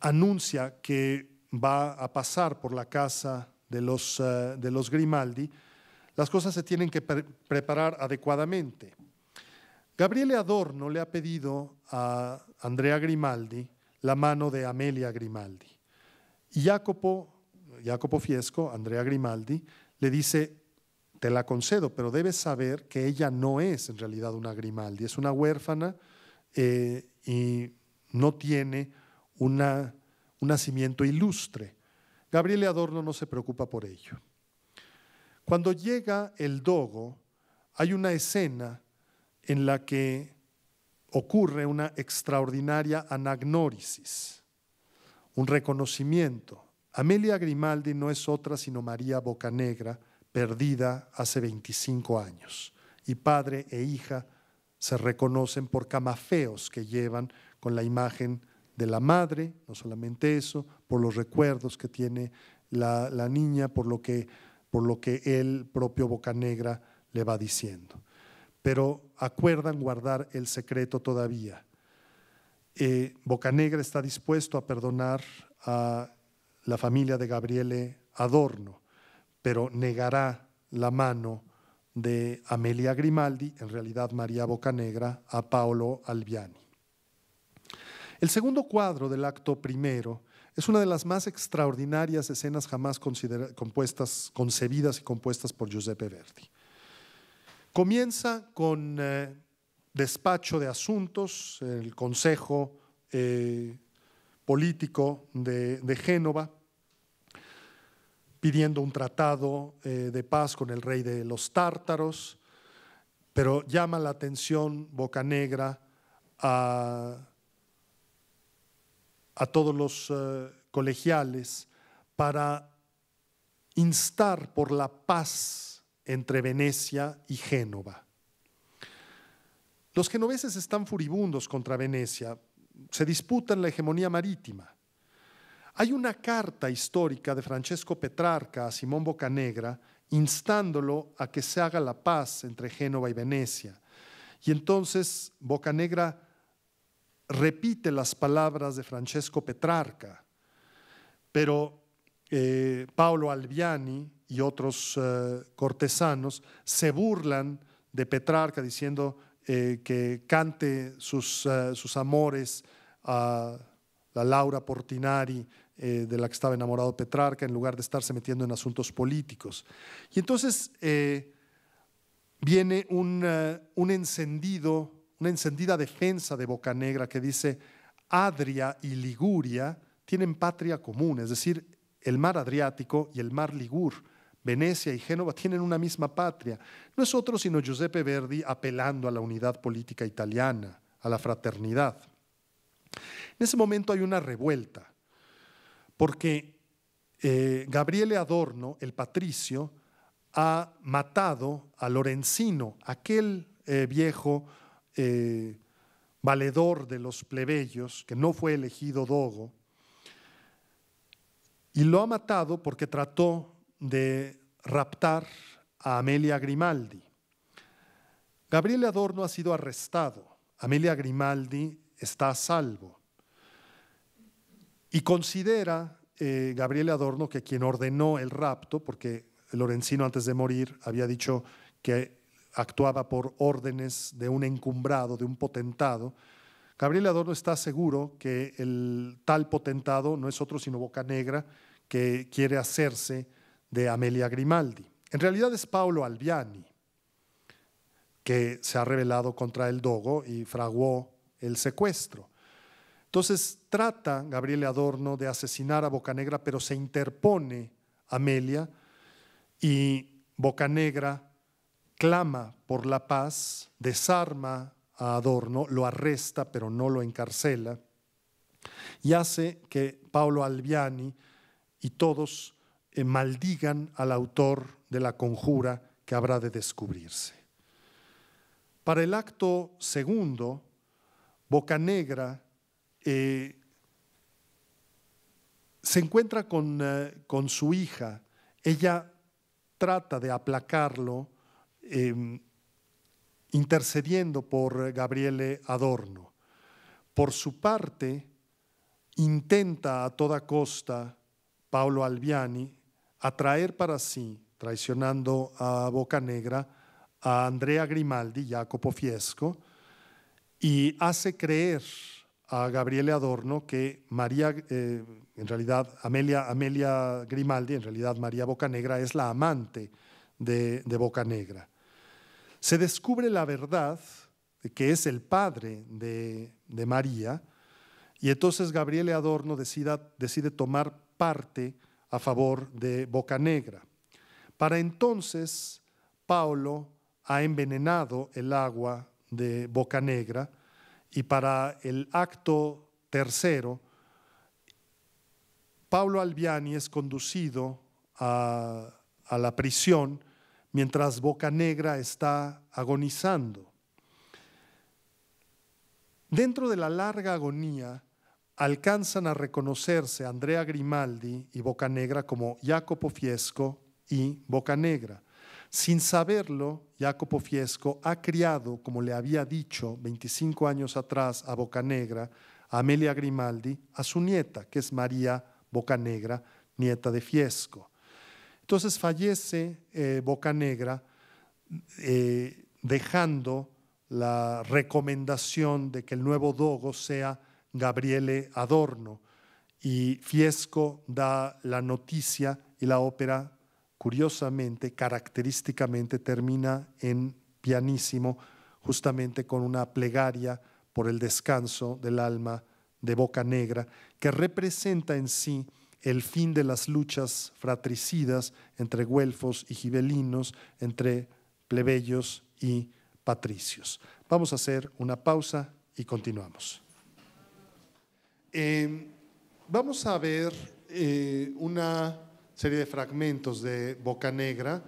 anuncia que va a pasar por la casa de los, eh, Grimaldi, las cosas se tienen que preparar adecuadamente. Gabriele Adorno le ha pedido a Andrea Grimaldi la mano de Amelia Grimaldi. Y Jacopo Fiesco, Andrea Grimaldi, le dice, te la concedo, pero debes saber que ella no es en realidad una Grimaldi, es una huérfana eh, y no tiene un nacimiento ilustre. Gabriel Adorno no se preocupa por ello. Cuando llega el dogo, hay una escena en la que ocurre una extraordinaria anagnórisis, un reconocimiento Amelia Grimaldi no es otra sino María Bocanegra, perdida hace 25 años, y padre e hija se reconocen por camafeos que llevan con la imagen de la madre, no solamente eso, por los recuerdos que tiene la, niña, por lo, que, por lo que el propio Bocanegra le va diciendo. Pero acuerdan guardar el secreto todavía. Eh, Bocanegra está dispuesto a perdonar a la familia de Gabriele Adorno, pero negará la mano de Amelia Grimaldi, en realidad María Bocanegra, a Paolo Albiani. El segundo cuadro del acto primero es una de las más extraordinarias escenas jamás concebidas y compuestas por Giuseppe Verdi. Comienza con eh, despacho de asuntos, el consejo eh, político de, Génova, pidiendo un tratado eh, de paz con el rey de los tártaros, pero llama la atención Bocanegra a, a todos los eh, colegiales para instar por la paz entre Venecia y Génova. Los genoveses están furibundos contra Venecia, se disputan la hegemonía marítima. Hay una carta histórica de Francesco Petrarca a Simón Bocanegra instándolo a que se haga la paz entre Génova y Venecia. Y entonces Bocanegra repite las palabras de Francesco Petrarca, pero eh, Paolo Albiani y otros eh, cortesanos se burlan de Petrarca diciendo eh, que cante eh, sus, amores a la Laura Portinari, eh, de la que estaba enamorado Petrarca, en lugar de estarse metiendo en asuntos políticos. Y entonces viene un, encendido, una encendida defensa de Bocanegra que dice, Adria y Liguria tienen patria común, es decir, el mar Adriático y el mar Ligur Venecia y Génova tienen una misma patria. No es otro sino Giuseppe Verdi apelando a la unidad política italiana, a la fraternidad. En ese momento hay una revuelta, porque eh, Gabriele Adorno, el patricio, ha matado a Lorenzino, aquel eh, viejo eh, valedor de los plebeyos, que no fue elegido dogo, y lo ha matado porque trató de raptar a Amelia Grimaldi. Gabriel Adorno ha sido arrestado, Amelia Grimaldi está a salvo y considera eh, Gabriel Adorno que quien ordenó el rapto, porque Lorenzino antes de morir había dicho que actuaba por órdenes de un encumbrado, de un potentado, Gabriel Adorno está seguro que el tal potentado no es otro sino Boca Negra que quiere hacerse de Amelia Grimaldi. En realidad es Paolo Albiani que se ha rebelado contra el dogo y fraguó el secuestro. Entonces trata Gabriele Adorno de asesinar a Bocanegra, pero se interpone Amelia y Bocanegra clama por la paz, desarma a Adorno, lo arresta pero no lo encarcela y hace que Paolo Albiani y todos eh, maldigan al autor de la conjura que habrá de descubrirse. Para el acto segundo, Bocanegra eh, se encuentra con, eh, con, su hija, ella trata de aplacarlo em, intercediendo por Gabriele Adorno. Por su parte, intenta a toda costa Paolo Albiani, atraer para sí, traicionando a Boca Negra, a Andrea Grimaldi, Jacopo Fiesco, y hace creer a Gabriele Adorno que María, eh, en realidad Amelia, Amelia Grimaldi, en realidad María Boca Negra es la amante de, de Negra. Se descubre la verdad que es el padre de, de María, y entonces Gabriele Adorno decide tomar parte a favor de Bocanegra. Para entonces, Paulo ha envenenado el agua de Bocanegra y para el acto tercero, Paulo Albiani es conducido a, a la prisión mientras Bocanegra está agonizando. Dentro de la larga agonía, alcanzan a reconocerse Andrea Grimaldi y Bocanegra como Jacopo Fiesco y Bocanegra. Sin saberlo, Jacopo Fiesco ha criado, como le había dicho 25 años atrás a Bocanegra, a Amelia Grimaldi, a su nieta, que es María Bocanegra, nieta de Fiesco. Entonces fallece eh, Bocanegra eh, dejando la recomendación de que el nuevo dogo sea Gabriele Adorno y Fiesco da la noticia y la ópera, curiosamente, característicamente, termina en pianísimo, justamente con una plegaria por el descanso del alma de Boca Negra, que representa en sí el fin de las luchas fratricidas entre güelfos y gibelinos, entre plebeyos y patricios. Vamos a hacer una pausa y continuamos. Em, vamos a ver eh, una serie de fragmentos de Boca Negra,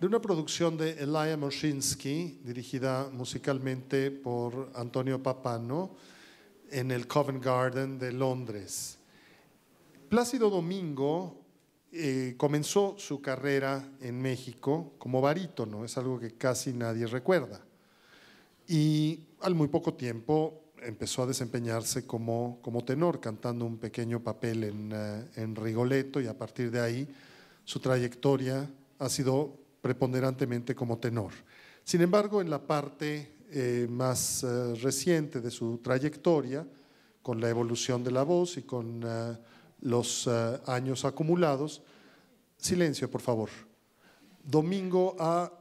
de una producción de Elia Moshinsky, dirigida musicalmente por Antonio Papano, en el Covent Garden de Londres. Plácido Domingo eh, comenzó su carrera en México como barítono, es algo que casi nadie recuerda. Y al muy poco tiempo empezó a desempeñarse como, como tenor, cantando un pequeño papel en, eh, en Rigoletto y a partir de ahí su trayectoria ha sido preponderantemente como tenor. Sin embargo, en la parte eh, más eh, reciente de su trayectoria, con la evolución de la voz y con los años acumulados, silencio, por favor. Domingo ha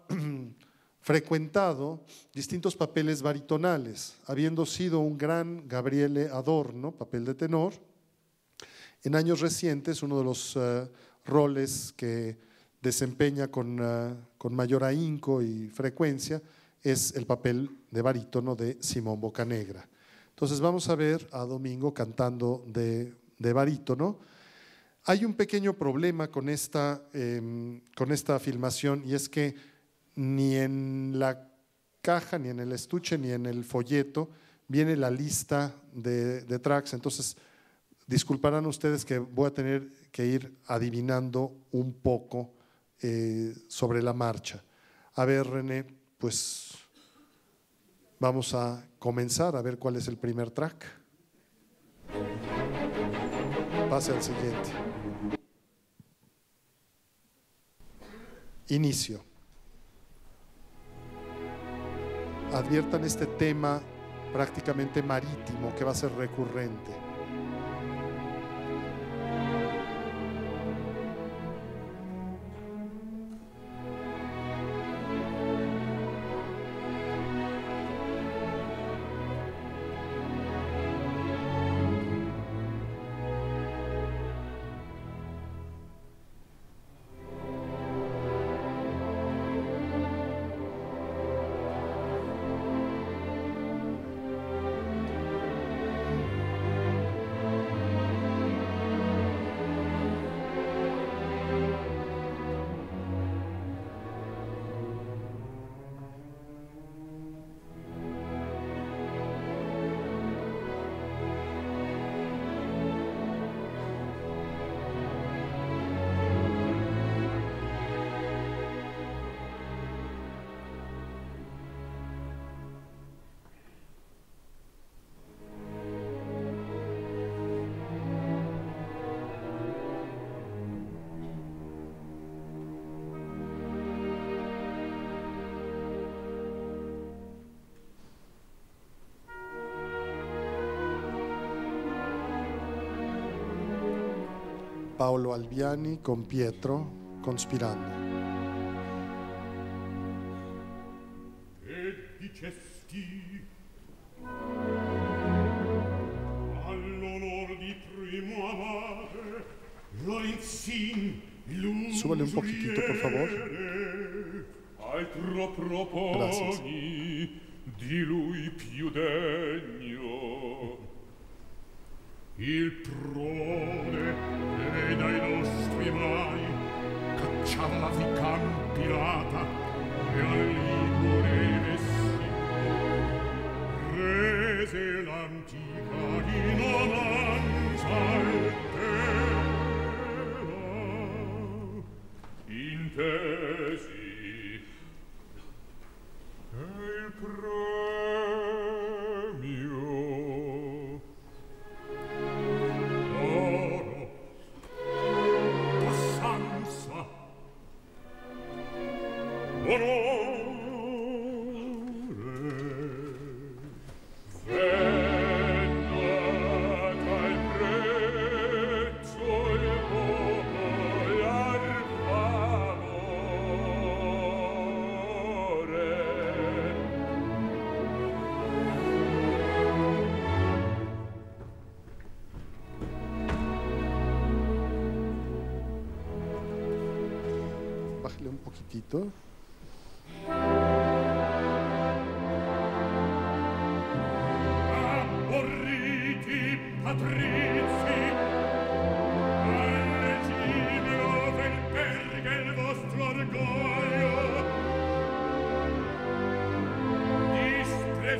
frecuentado distintos papeles baritonales, habiendo sido un gran Gabriele Adorno, papel de tenor. En años recientes, uno de los eh, roles que desempeña eh, con, mayor ahínco y frecuencia es el papel de barítono de Simón Bocanegra. Entonces vamos a ver a Domingo cantando de, barítono. Hay un pequeño problema con esta, em, con esta filmación y es que ni en la caja, ni en el estuche, ni en el folleto viene la lista de, tracks. Entonces, disculparán ustedes que voy a tener que ir adivinando un poco eh, sobre la marcha. A ver, René, pues vamos a comenzar a ver cuál es el primer track. Pase al siguiente. Inicio. adviertan este tema prácticamente marítimo que va a ser recurrente. Paolo Albiani con Pietro conspirando.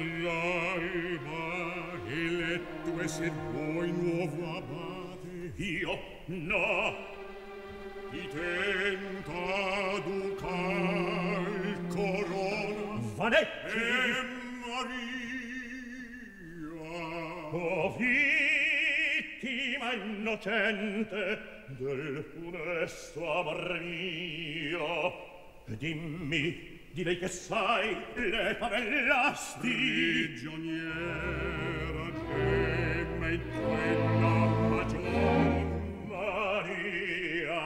all'alba e letto e se vuoi nuovo abate io no ti tenta ducal corona vanetti e Maria o vittima innocente del funesto amor mio dimmi Di lei che sai, le pavellasti? Frigioniera, che mai in quella ragione? Maria!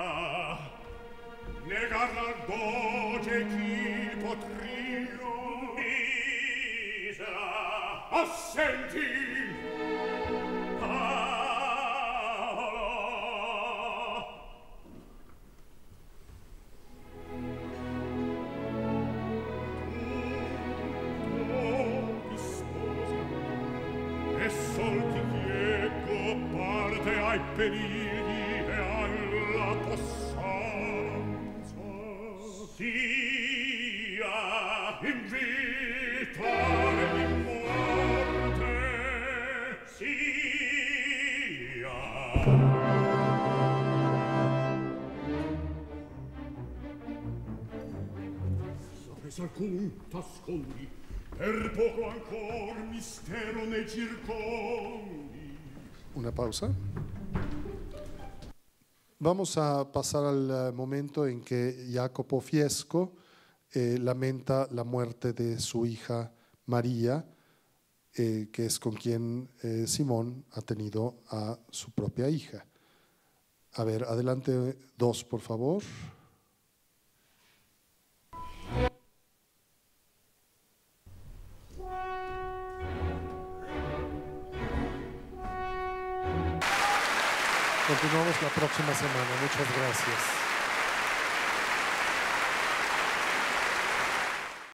Negar la oggi chi potrio misera Ah, Una pausa. Vamos a pasar al eh, momento en que Jacopo Fiesco eh, lamenta la muerte de su hija María, eh, que es con quien Simón ha tenido a su propia hija. A ver, adelante dos, por favor. continuamos la próxima semana. Muchas gracias.